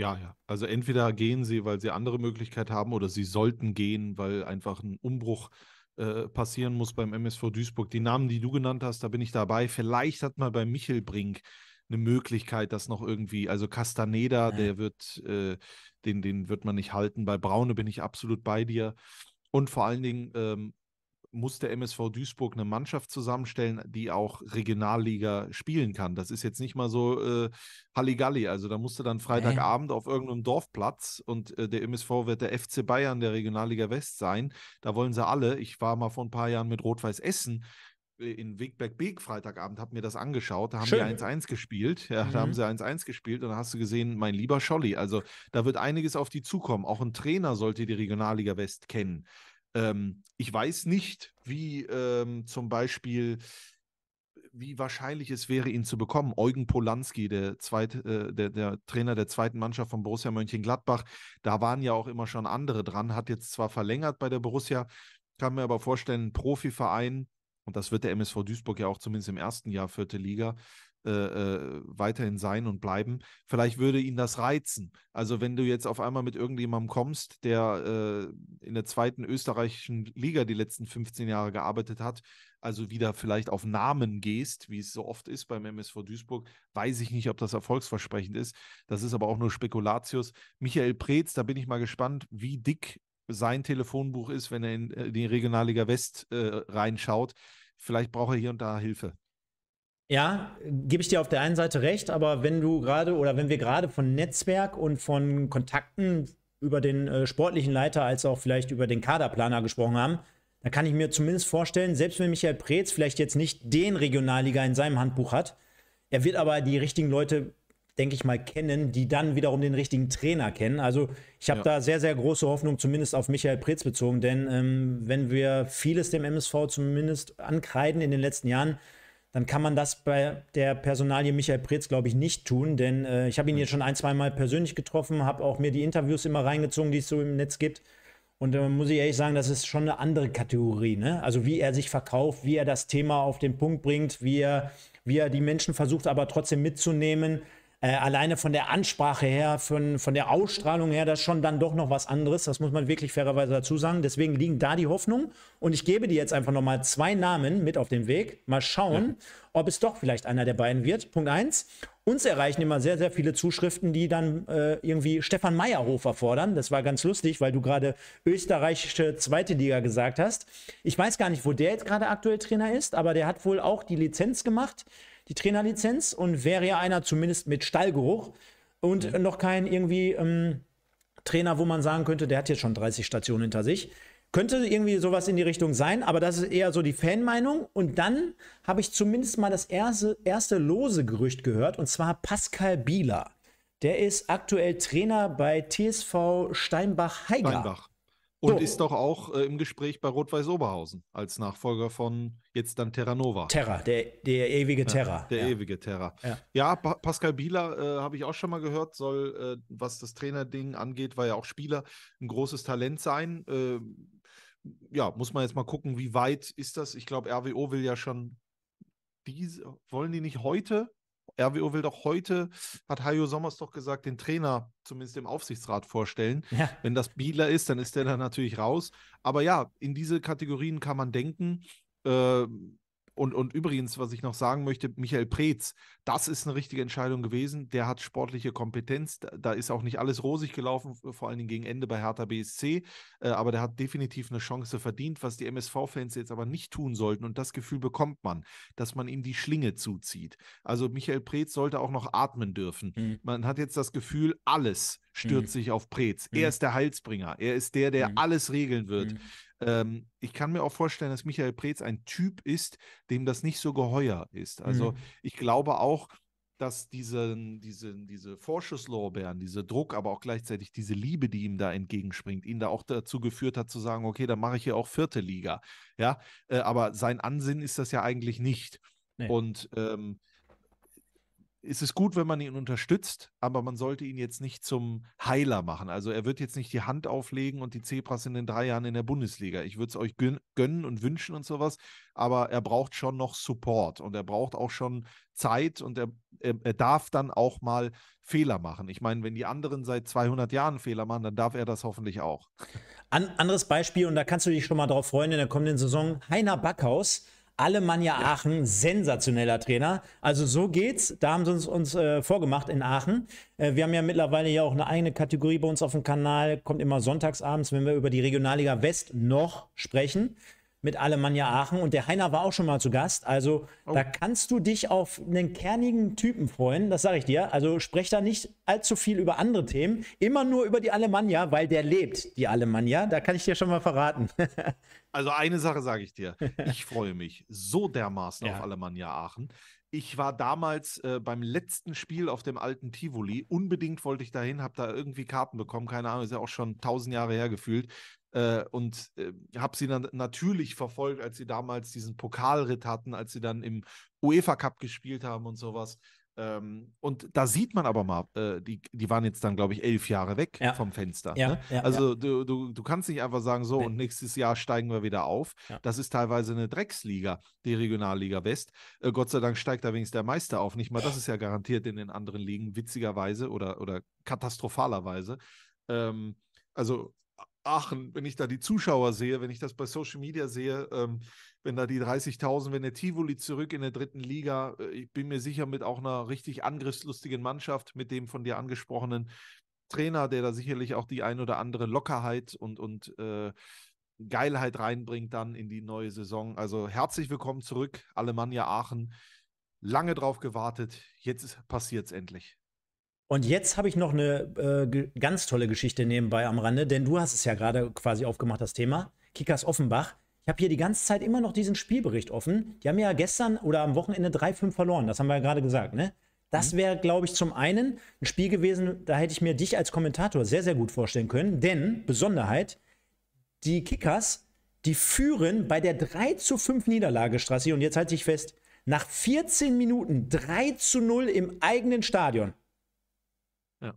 Ja, ja. Also entweder gehen sie, weil sie andere Möglichkeit haben, oder sie sollten gehen, weil einfach ein Umbruch äh, passieren muss beim MSV Duisburg. Die Namen, die du genannt hast, da bin ich dabei. Vielleicht hat man bei Michel Brink eine Möglichkeit, das noch irgendwie, also Castaneda, ja. der wird, äh, den, den wird man nicht halten. Bei Braune bin ich absolut bei dir. Und vor allen Dingen ähm, muss der MSV Duisburg eine Mannschaft zusammenstellen, die auch Regionalliga spielen kann. Das ist jetzt nicht mal so äh, Halligalli. Also da musst du dann Freitagabend auf irgendeinem Dorfplatz und äh, der MSV wird der FC Bayern der Regionalliga West sein. Da wollen sie alle. Ich war mal vor ein paar Jahren mit Rot-Weiß Essen äh, in Wegberg Beek Freitagabend, habe mir das angeschaut, da haben Schön. die 1-1 gespielt, ja, mhm. da haben mhm. sie 1-1 gespielt und da hast du gesehen, mein lieber Scholli, also da wird einiges auf die zukommen. Auch ein Trainer sollte die Regionalliga West kennen. Ähm, ich weiß nicht, wie ähm, zum Beispiel wie wahrscheinlich es wäre, ihn zu bekommen. Eugen Polanski, der, Zweit, äh, der, der, Trainer der zweiten Mannschaft von Borussia Mönchengladbach, da waren ja auch immer schon andere dran, hat jetzt zwar verlängert bei der Borussia, kann mir aber vorstellen, ein Profiverein, und das wird der MSV Duisburg ja auch zumindest im ersten Jahr vierte Liga, äh, äh, weiterhin sein und bleiben. Vielleicht würde ihn das reizen. Also wenn du jetzt auf einmal mit irgendjemandem kommst, der äh, in der zweiten österreichischen Liga die letzten 15 Jahre gearbeitet hat, also wieder vielleicht auf Namen gehst, wie es so oft ist beim MSV Duisburg, weiß ich nicht, ob das erfolgsversprechend ist. Das ist aber auch nur Spekulatius. Michael Preetz, da bin ich mal gespannt, wie dick sein Telefonbuch ist, wenn er in äh, die Regionalliga West äh, reinschaut. Vielleicht braucht er hier und da Hilfe. Ja, gebe ich dir auf der einen Seite recht, aber wenn du gerade oder wenn wir gerade von Netzwerk und von Kontakten über den äh, sportlichen Leiter als auch vielleicht über den Kaderplaner gesprochen haben, dann kann ich mir zumindest vorstellen, selbst wenn Michael Preetz vielleicht jetzt nicht den Regionalliga in seinem Handbuch hat, er wird aber die richtigen Leute, denke ich mal, kennen, die dann wiederum den richtigen Trainer kennen. Also ich habe ja. da sehr, sehr große Hoffnung, zumindest auf Michael Preetz bezogen, denn ähm, wenn wir vieles dem MSV zumindest ankreiden in den letzten Jahren, dann kann man das bei der Personalie Michael Pretz, glaube ich, nicht tun, denn äh, ich habe ihn jetzt schon ein, zwei Mal persönlich getroffen, habe auch mir die Interviews immer reingezogen, die es so im Netz gibt. Und da äh, muss ich ehrlich sagen, das ist schon eine andere Kategorie. Ne? Also wie er sich verkauft, wie er das Thema auf den Punkt bringt, wie er, wie er die Menschen versucht, aber trotzdem mitzunehmen äh, alleine von der Ansprache her, von, von der Ausstrahlung her, das ist schon dann doch noch was anderes. Das muss man wirklich fairerweise dazu sagen. Deswegen liegen da die Hoffnungen. Und ich gebe dir jetzt einfach nochmal zwei Namen mit auf den Weg. Mal schauen, ja ob es doch vielleicht einer der beiden wird. Punkt 1. Uns erreichen immer sehr, sehr viele Zuschriften, die dann äh, irgendwie Stefan Meyerhofer fordern. Das war ganz lustig, weil du gerade österreichische zweite Liga gesagt hast. Ich weiß gar nicht, wo der jetzt gerade aktuell Trainer ist, aber der hat wohl auch die Lizenz gemacht, die Trainerlizenz und wäre ja einer zumindest mit Stallgeruch und mhm. noch kein irgendwie ähm, Trainer, wo man sagen könnte, der hat jetzt schon 30 Stationen hinter sich. Könnte irgendwie sowas in die Richtung sein, aber das ist eher so die Fanmeinung. Und dann habe ich zumindest mal das erste, erste lose Gerücht gehört, und zwar Pascal Bieler. Der ist aktuell Trainer bei TSV Steinbach-Heiger. Steinbach. Und so. ist doch auch äh, im Gespräch bei Rot-Weiß Oberhausen als Nachfolger von jetzt dann Terranova. Terra, der, der ewige Terra. Ja, der ja. ewige Terra. Ja, ja pa Pascal Bieler äh, habe ich auch schon mal gehört, soll, äh, was das Trainerding angeht, war ja auch Spieler, ein großes Talent sein äh, ja, muss man jetzt mal gucken, wie weit ist das? Ich glaube, RWO will ja schon diese, wollen die nicht heute? RWO will doch heute, hat Hajo Sommers doch gesagt, den Trainer zumindest im Aufsichtsrat vorstellen. Ja. Wenn das Bieler ist, dann ist der da natürlich raus. Aber ja, in diese Kategorien kann man denken. Ähm, und, und übrigens, was ich noch sagen möchte, Michael Preetz, das ist eine richtige Entscheidung gewesen. Der hat sportliche Kompetenz. Da ist auch nicht alles rosig gelaufen, vor allen Dingen gegen Ende bei Hertha BSC. Äh, aber der hat definitiv eine Chance verdient, was die MSV-Fans jetzt aber nicht tun sollten. Und das Gefühl bekommt man, dass man ihm die Schlinge zuzieht. Also Michael Preetz sollte auch noch atmen dürfen. Mhm. Man hat jetzt das Gefühl, alles stürzt mhm. sich auf Preetz. Mhm. Er ist der Heilsbringer. Er ist der, der mhm. alles regeln wird. Mhm. Ähm, ich kann mir auch vorstellen, dass Michael Preetz ein Typ ist, dem das nicht so geheuer ist. Also mhm. ich glaube auch, dass diese, diese, diese Vorschusslorbeeren, dieser Druck, aber auch gleichzeitig diese Liebe, die ihm da entgegenspringt, ihn da auch dazu geführt hat zu sagen, okay, dann mache ich hier auch vierte Liga. Ja, äh, aber sein Ansinnen ist das ja eigentlich nicht. Nee. Und ähm, ist es gut, wenn man ihn unterstützt, aber man sollte ihn jetzt nicht zum Heiler machen. Also er wird jetzt nicht die Hand auflegen und die Zebras in den drei Jahren in der Bundesliga. Ich würde es euch gönnen und wünschen und sowas, aber er braucht schon noch Support und er braucht auch schon Zeit und er, er, er darf dann auch mal Fehler machen. Ich meine, wenn die anderen seit 200 Jahren Fehler machen, dann darf er das hoffentlich auch. An, anderes Beispiel und da kannst du dich schon mal drauf freuen in der kommenden Saison. Heiner Backhaus Alemannia ja. Aachen, sensationeller Trainer. Also so geht's. Da haben sie uns, uns äh, vorgemacht in Aachen. Äh, wir haben ja mittlerweile ja auch eine eigene Kategorie bei uns auf dem Kanal. Kommt immer sonntags abends, wenn wir über die Regionalliga West noch sprechen. Mit Alemannia Aachen. Und der Heiner war auch schon mal zu Gast. Also oh. da kannst du dich auf einen kernigen Typen freuen. Das sage ich dir. Also sprech da nicht allzu viel über andere Themen. Immer nur über die Alemannia, weil der lebt, die Alemannia. Da kann ich dir schon mal verraten. (laughs) Also eine Sache sage ich dir. (laughs) Ich freue mich so dermaßen ja. auf Alemannia Aachen. Ich war damals äh, beim letzten Spiel auf dem alten Tivoli. Unbedingt wollte ich dahin, habe da irgendwie Karten bekommen. Keine Ahnung, ist ja auch schon tausend Jahre her gefühlt. Äh, und äh, habe sie dann natürlich verfolgt, als sie damals diesen Pokalritt hatten, als sie dann im UEFA Cup gespielt haben und sowas. Ähm, und da sieht man aber mal, äh, die, die waren jetzt dann, glaube ich, elf Jahre weg ja. vom Fenster. Ja, ne? ja, also Du, du, du kannst nicht einfach sagen, so nee. und nächstes Jahr steigen wir wieder auf. Das ist teilweise eine Drecksliga, die Regionalliga West. Äh, Gott sei Dank steigt da wenigstens der Meister auf. Nicht mal das ist ja garantiert in den anderen Ligen, witzigerweise oder, oder katastrophalerweise. Ähm, also Aachen, wenn ich da die Zuschauer sehe, wenn ich das bei Social Media sehe, ähm, wenn da die 30.000, wenn der Tivoli zurück in der dritten Liga, äh, ich bin mir sicher mit auch einer richtig angriffslustigen Mannschaft, mit dem von dir angesprochenen Trainer, der da sicherlich auch die ein oder andere Lockerheit und, und äh, Geilheit reinbringt dann in die neue Saison. Also herzlich willkommen zurück, Alemannia Aachen. Lange drauf gewartet, jetzt passiert es endlich. Und jetzt habe ich noch eine äh, ganz tolle Geschichte nebenbei am Rande, denn du hast es ja gerade quasi aufgemacht, das Thema. Kickers Offenbach. Ich habe hier die ganze Zeit immer noch diesen Spielbericht offen. Die haben ja gestern oder am Wochenende 3-5 verloren. Das haben wir ja gerade gesagt, ne? Das mhm. wäre, glaube ich, zum einen ein Spiel gewesen, da hätte ich mir dich als Kommentator sehr, sehr gut vorstellen können. Denn, Besonderheit, die Kickers, die führen bei der 3 zu 5 Niederlagestraße, und jetzt halte ich fest, nach 14 Minuten 3 zu 0 im eigenen Stadion.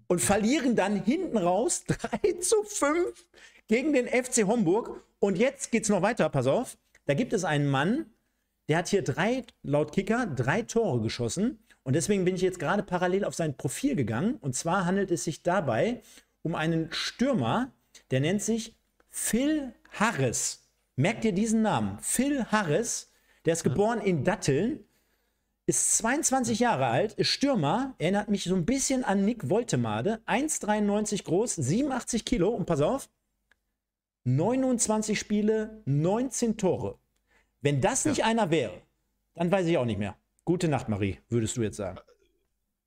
Und verlieren dann hinten raus 3 (laughs) zu 5 gegen den FC Homburg. Und jetzt geht es noch weiter, pass auf. Da gibt es einen Mann, der hat hier drei, laut Kicker, drei Tore geschossen. Und deswegen bin ich jetzt gerade parallel auf sein Profil gegangen. Und zwar handelt es sich dabei um einen Stürmer, der nennt sich Phil Harris. Merkt ihr diesen Namen? Phil Harris, der ist geboren in Datteln ist 22 Jahre alt, ist Stürmer, erinnert mich so ein bisschen an Nick Woltemade, 1,93 groß, 87 Kilo und pass auf, 29 Spiele, 19 Tore. Wenn das nicht ja. einer wäre, dann weiß ich auch nicht mehr. Gute Nacht, Marie, würdest du jetzt sagen.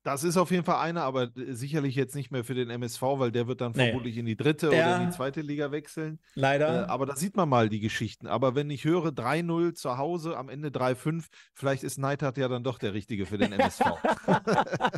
Das ist auf jeden Fall einer, aber sicherlich jetzt nicht mehr für den MSV, weil der wird dann naja. vermutlich in die dritte der, oder in die zweite Liga wechseln. Leider. Äh, aber da sieht man mal die Geschichten. Aber wenn ich höre 3-0 zu Hause, am Ende 3-5, vielleicht ist Neidhardt ja dann doch der Richtige für den MSV.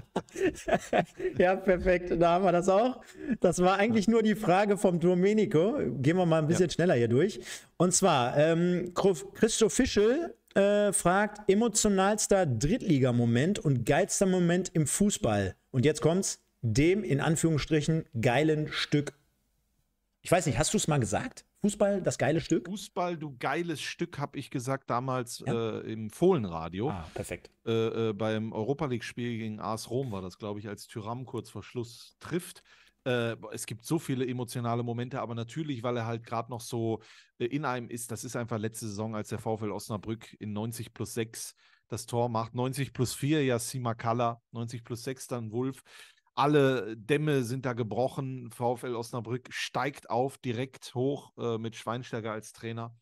(laughs) ja, perfekt. Da haben wir das auch. Das war eigentlich nur die Frage vom Domenico. Gehen wir mal ein bisschen ja. schneller hier durch. Und zwar, ähm, Christoph Fischel äh, fragt, emotionalster Drittligamoment und geilster Moment im Fußball. Und jetzt kommt's, dem in Anführungsstrichen geilen Stück. Ich weiß nicht, hast du es mal gesagt? Fußball, das geile Stück? Fußball, du geiles Stück, habe ich gesagt damals ja. äh, im Fohlenradio. Ah, perfekt. Äh, äh, beim Europa League-Spiel gegen AS Rom war das, glaube ich, als Tyram kurz vor Schluss trifft. Äh, es gibt so viele emotionale Momente, aber natürlich, weil er halt gerade noch so äh, in einem ist, das ist einfach letzte Saison, als der VfL Osnabrück in 90 plus 6 das Tor macht. 90 plus 4, ja, Sima Kalla, 90 plus 6 dann Wulf. Alle Dämme sind da gebrochen. VfL Osnabrück steigt auf, direkt hoch äh, mit Schweinsteiger als Trainer.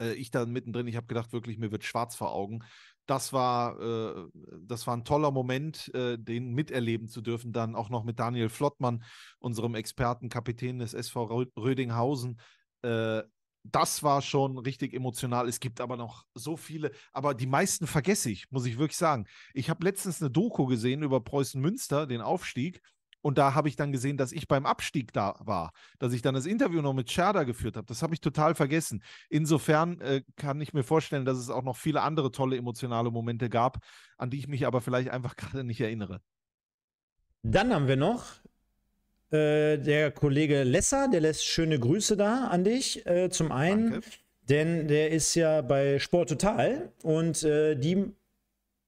Äh, ich dann mittendrin, ich habe gedacht, wirklich, mir wird schwarz vor Augen das war, äh, das war ein toller Moment, äh, den miterleben zu dürfen. Dann auch noch mit Daniel Flottmann, unserem Experten, Kapitän des SV Rödinghausen. Äh, das war schon richtig emotional. Es gibt aber noch so viele, aber die meisten vergesse ich, muss ich wirklich sagen. Ich habe letztens eine Doku gesehen über Preußen Münster, den Aufstieg. Und da habe ich dann gesehen, dass ich beim Abstieg da war, dass ich dann das Interview noch mit Scherder geführt habe. Das habe ich total vergessen. Insofern äh, kann ich mir vorstellen, dass es auch noch viele andere tolle emotionale Momente gab, an die ich mich aber vielleicht einfach (laughs) gerade nicht erinnere. Dann haben wir noch äh, der Kollege Lesser, der lässt schöne Grüße da an dich. Äh, zum einen. Danke denn der ist ja bei Sport Total und äh, die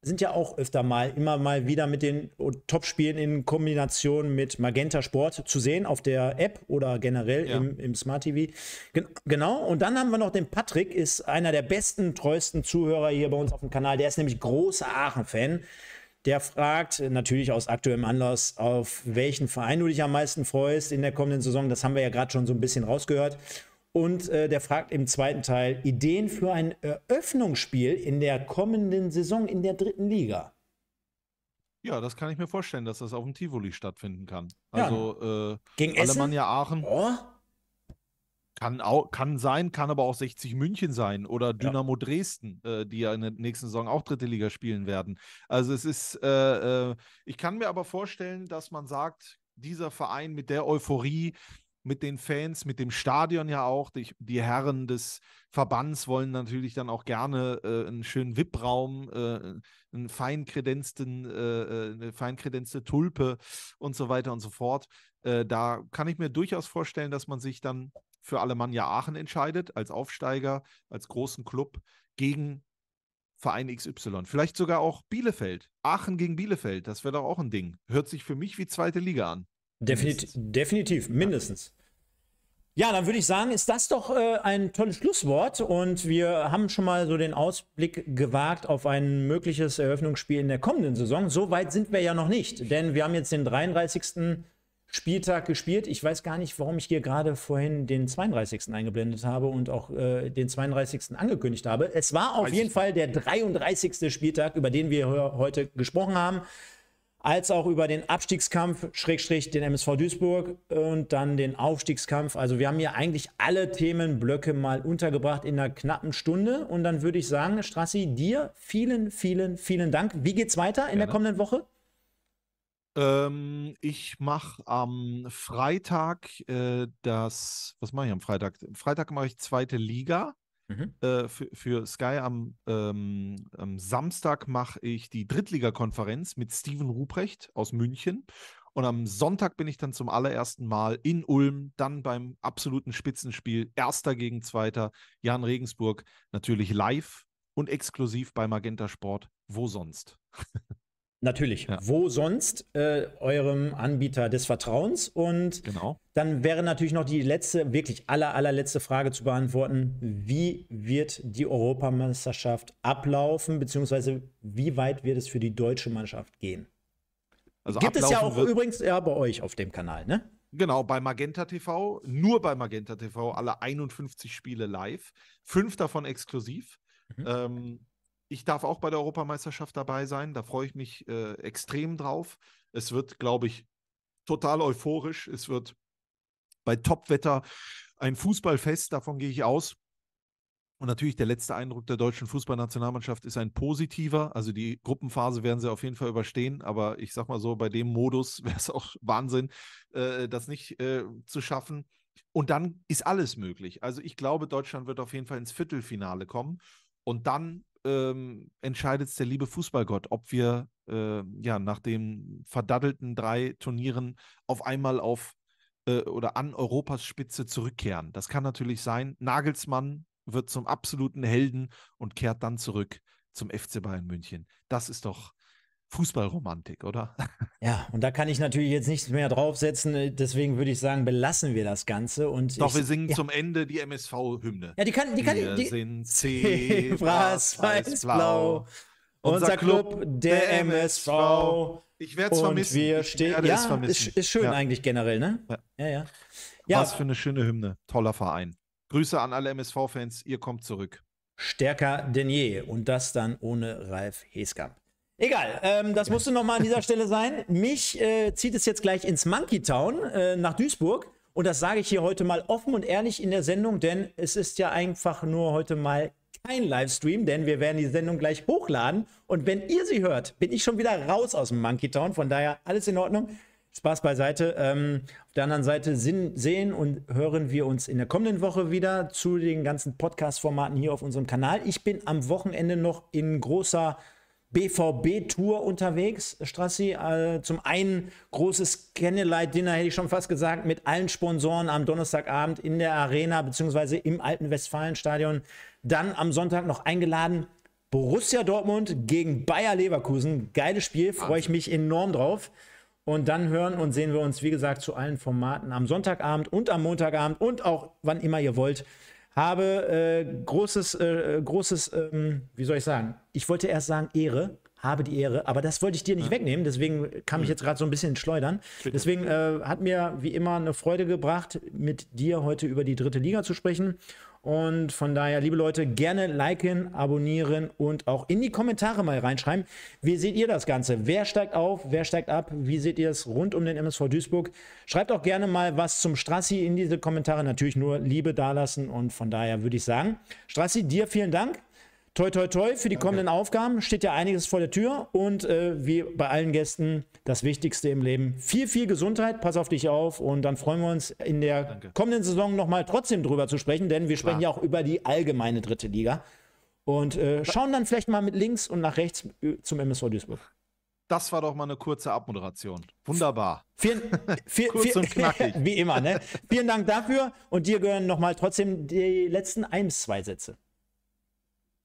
sind ja auch öfter mal, immer mal wieder mit den oh, Top-Spielen in Kombination mit Magenta Sport zu sehen auf der App oder generell ja. im, im, Smart TV. Gen genau, und dann haben wir noch den Patrick, ist einer der besten, treuesten Zuhörer hier bei uns auf dem Kanal. Der ist nämlich großer Aachen-Fan. Der fragt natürlich aus aktuellem Anlass, auf welchen Verein du dich am meisten freust in der kommenden Saison. Das haben wir ja gerade schon so ein bisschen rausgehört. Und äh, der fragt im zweiten Teil Ideen für ein Eröffnungsspiel in der kommenden Saison in der dritten Liga. Ja, das kann ich mir vorstellen, dass das auf dem Tivoli stattfinden kann. Also ja. äh, gegen Essen? Alemannia Aachen. Oh. Kann, auch, kann sein, kann aber auch 60 München sein oder Dynamo ja. Dresden, äh, die ja in der nächsten Saison auch dritte Liga spielen werden. Also es ist, äh, äh ich kann mir aber vorstellen, dass man sagt, dieser Verein mit der Euphorie, mit den Fans, mit dem Stadion ja auch. Die, die Herren des Verbands wollen natürlich dann auch gerne äh, einen schönen VIP-Raum, äh, einen feinkredenzten, äh, äh, eine feinkredenzte Tulpe und so weiter und so fort. Äh, da kann ich mir durchaus vorstellen, dass man sich dann für Alemannia Aachen entscheidet, als Aufsteiger, als großen Club gegen Verein XY. Vielleicht sogar auch Bielefeld. Aachen gegen Bielefeld, das wäre doch auch ein Ding. Hört sich für mich wie zweite Liga an. Definitiv, definitiv mindestens. Ja, dann würde ich sagen, ist das doch äh, ein tolles Schlusswort und wir haben schon mal so den Ausblick gewagt auf ein mögliches Eröffnungsspiel in der kommenden Saison. So weit sind wir ja noch nicht, denn wir haben jetzt den 33. Spieltag gespielt. Ich weiß gar nicht, warum ich hier gerade vorhin den 32. eingeblendet habe und auch äh, den 32. angekündigt habe. Es war auf jeden Fall der 33. Spieltag, über den wir heute gesprochen haben als auch über den Abstiegskampf, Schrägstrich den MSV Duisburg und dann den Aufstiegskampf. Also wir haben hier eigentlich alle Themenblöcke mal untergebracht in einer knappen Stunde. Und dann würde ich sagen, Strassi, dir vielen, vielen, vielen Dank. Wie geht's weiter in Gerne. der kommenden Woche? Ähm, ich mache am Freitag äh, das, was mache ich am Freitag? Am Freitag mache ich zweite Liga. Mhm. Äh, für, für, Sky am, ähm, am Samstag mache ich die Drittligakonferenz mit Steven Ruprecht aus München. Und am Sonntag bin ich dann zum allerersten Mal in Ulm, dann beim absoluten Spitzenspiel, erster gegen zweiter, Jan Regensburg, natürlich live und exklusiv bei Magenta Sport. Wo sonst? (laughs) Natürlich. Ja. Wo sonst? Äh, eurem Anbieter des Vertrauens. Und genau. dann wäre natürlich noch die letzte, wirklich aller, allerletzte Frage zu beantworten. Wie wird die Europameisterschaft ablaufen, beziehungsweise wie weit wird es für die deutsche Mannschaft gehen? Also Gibt es ja auch übrigens ja bei euch auf dem Kanal, ne? Genau, bei Magenta TV, nur bei Magenta TV, alle 51 Spiele live, fünf davon exklusiv. Mhm. Ähm, ich darf auch bei der Europameisterschaft dabei sein. Da freue ich mich äh, extrem drauf. Es wird, glaube ich, total euphorisch. Es wird bei Topwetter ein Fußballfest, davon gehe ich aus. Und natürlich der letzte Eindruck der deutschen Fußballnationalmannschaft ist ein positiver. Also die Gruppenphase werden sie auf jeden Fall überstehen. Aber ich sage mal so, bei dem Modus (laughs) wäre es auch Wahnsinn, äh, das nicht äh, zu schaffen. Und dann ist alles möglich. Also ich glaube, Deutschland wird auf jeden Fall ins Viertelfinale kommen. Und dann ähm, entscheidet es der liebe Fußballgott, ob wir äh, ja nach den verdaddelten drei Turnieren auf einmal auf äh, oder an Europas Spitze zurückkehren. Das kann natürlich sein. Nagelsmann wird zum absoluten Helden und kehrt dann zurück zum FC Bayern München. Das ist doch Fußballromantik, oder? (laughs) Ja, und da kann ich natürlich jetzt nichts mehr draufsetzen. Deswegen würde ich sagen, belassen wir das Ganze. Und Doch, ich, wir singen ja. zum Ende die MSV-Hymne. Ja, die kann, die kann wir die, sind Zebras, (laughs) weiß, blau. Unser Club, der MSV. Ich werde es vermissen. Wir stehen, ja, es vermissen. Ist, ist schön ja. eigentlich generell, ne? Ja. ja, ja. Was für eine schöne Hymne. Toller Verein. Grüße an alle MSV-Fans. Ihr kommt zurück. Stärker denn je. Und das dann ohne Ralf Heskamp. Egal, ähm, das musste nochmal an dieser Stelle sein. Mich äh, zieht es jetzt gleich ins Monkey Town äh, nach Duisburg. Und das sage ich hier heute mal offen und ehrlich in der Sendung, denn es ist ja einfach nur heute mal kein Livestream, denn wir werden die Sendung gleich hochladen. Und wenn ihr sie hört, bin ich schon wieder raus aus dem Monkey Town. Von daher alles in Ordnung. Spaß beiseite. Ähm, auf der anderen Seite sehen, sehen und hören wir uns in der kommenden Woche wieder zu den ganzen Podcast-Formaten hier auf unserem Kanal. Ich bin am Wochenende noch in großer BVB-Tour unterwegs, Strassi. Äh, zum einen großes Candlelight-Dinner, hätte ich schon fast gesagt, mit allen Sponsoren am Donnerstagabend in der Arena bzw. im alten Westfalenstadion. Dann am Sonntag noch eingeladen Borussia Dortmund gegen Bayer Leverkusen. Geiles Spiel, freue ich mich enorm drauf. Und dann hören und sehen wir uns, wie gesagt, zu allen Formaten am Sonntagabend und am Montagabend und auch wann immer ihr wollt habe äh, großes, äh, großes, ähm, wie soll ich sagen, ich wollte erst sagen Ehre, habe die Ehre, aber das wollte ich dir nicht ja. wegnehmen, deswegen kam ich jetzt gerade so ein bisschen schleudern. Deswegen äh, hat mir wie immer eine Freude gebracht, mit dir heute über die dritte Liga zu sprechen und von daher, liebe Leute, gerne liken, abonnieren und auch in die Kommentare mal reinschreiben. Wie seht ihr das Ganze? Wer steigt auf? Wer steigt ab? Wie seht ihr es rund um den MSV Duisburg? Schreibt auch gerne mal was zum Strassi in diese Kommentare. Natürlich nur Liebe dalassen. Und von daher würde ich sagen, Strassi, dir vielen Dank. Toi, toi, toi für die kommenden Danke. Aufgaben. Steht ja einiges vor der Tür. Und äh, wie bei allen Gästen, das Wichtigste im Leben, viel, viel Gesundheit. Pass auf dich auf. Und dann freuen wir uns in der Danke. kommenden Saison nochmal trotzdem drüber zu sprechen, denn wir Klar. sprechen ja auch über die allgemeine dritte Liga. Und äh, schauen dann vielleicht mal mit links und nach rechts äh, zum MSV Duisburg. Das war doch mal eine kurze Abmoderation. Wunderbar. Vielen, (laughs) viel, Kurz viel, und knackig. (laughs) wie immer, ne? Vielen Dank dafür. Und dir gehören nochmal trotzdem die letzten ein, zwei Sätze.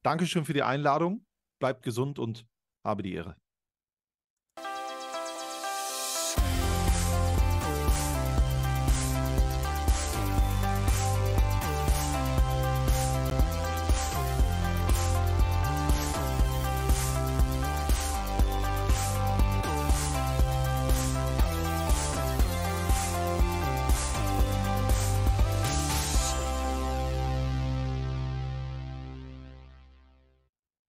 Dankeschön für die Einladung. Bleibt gesund und habe die Ehre.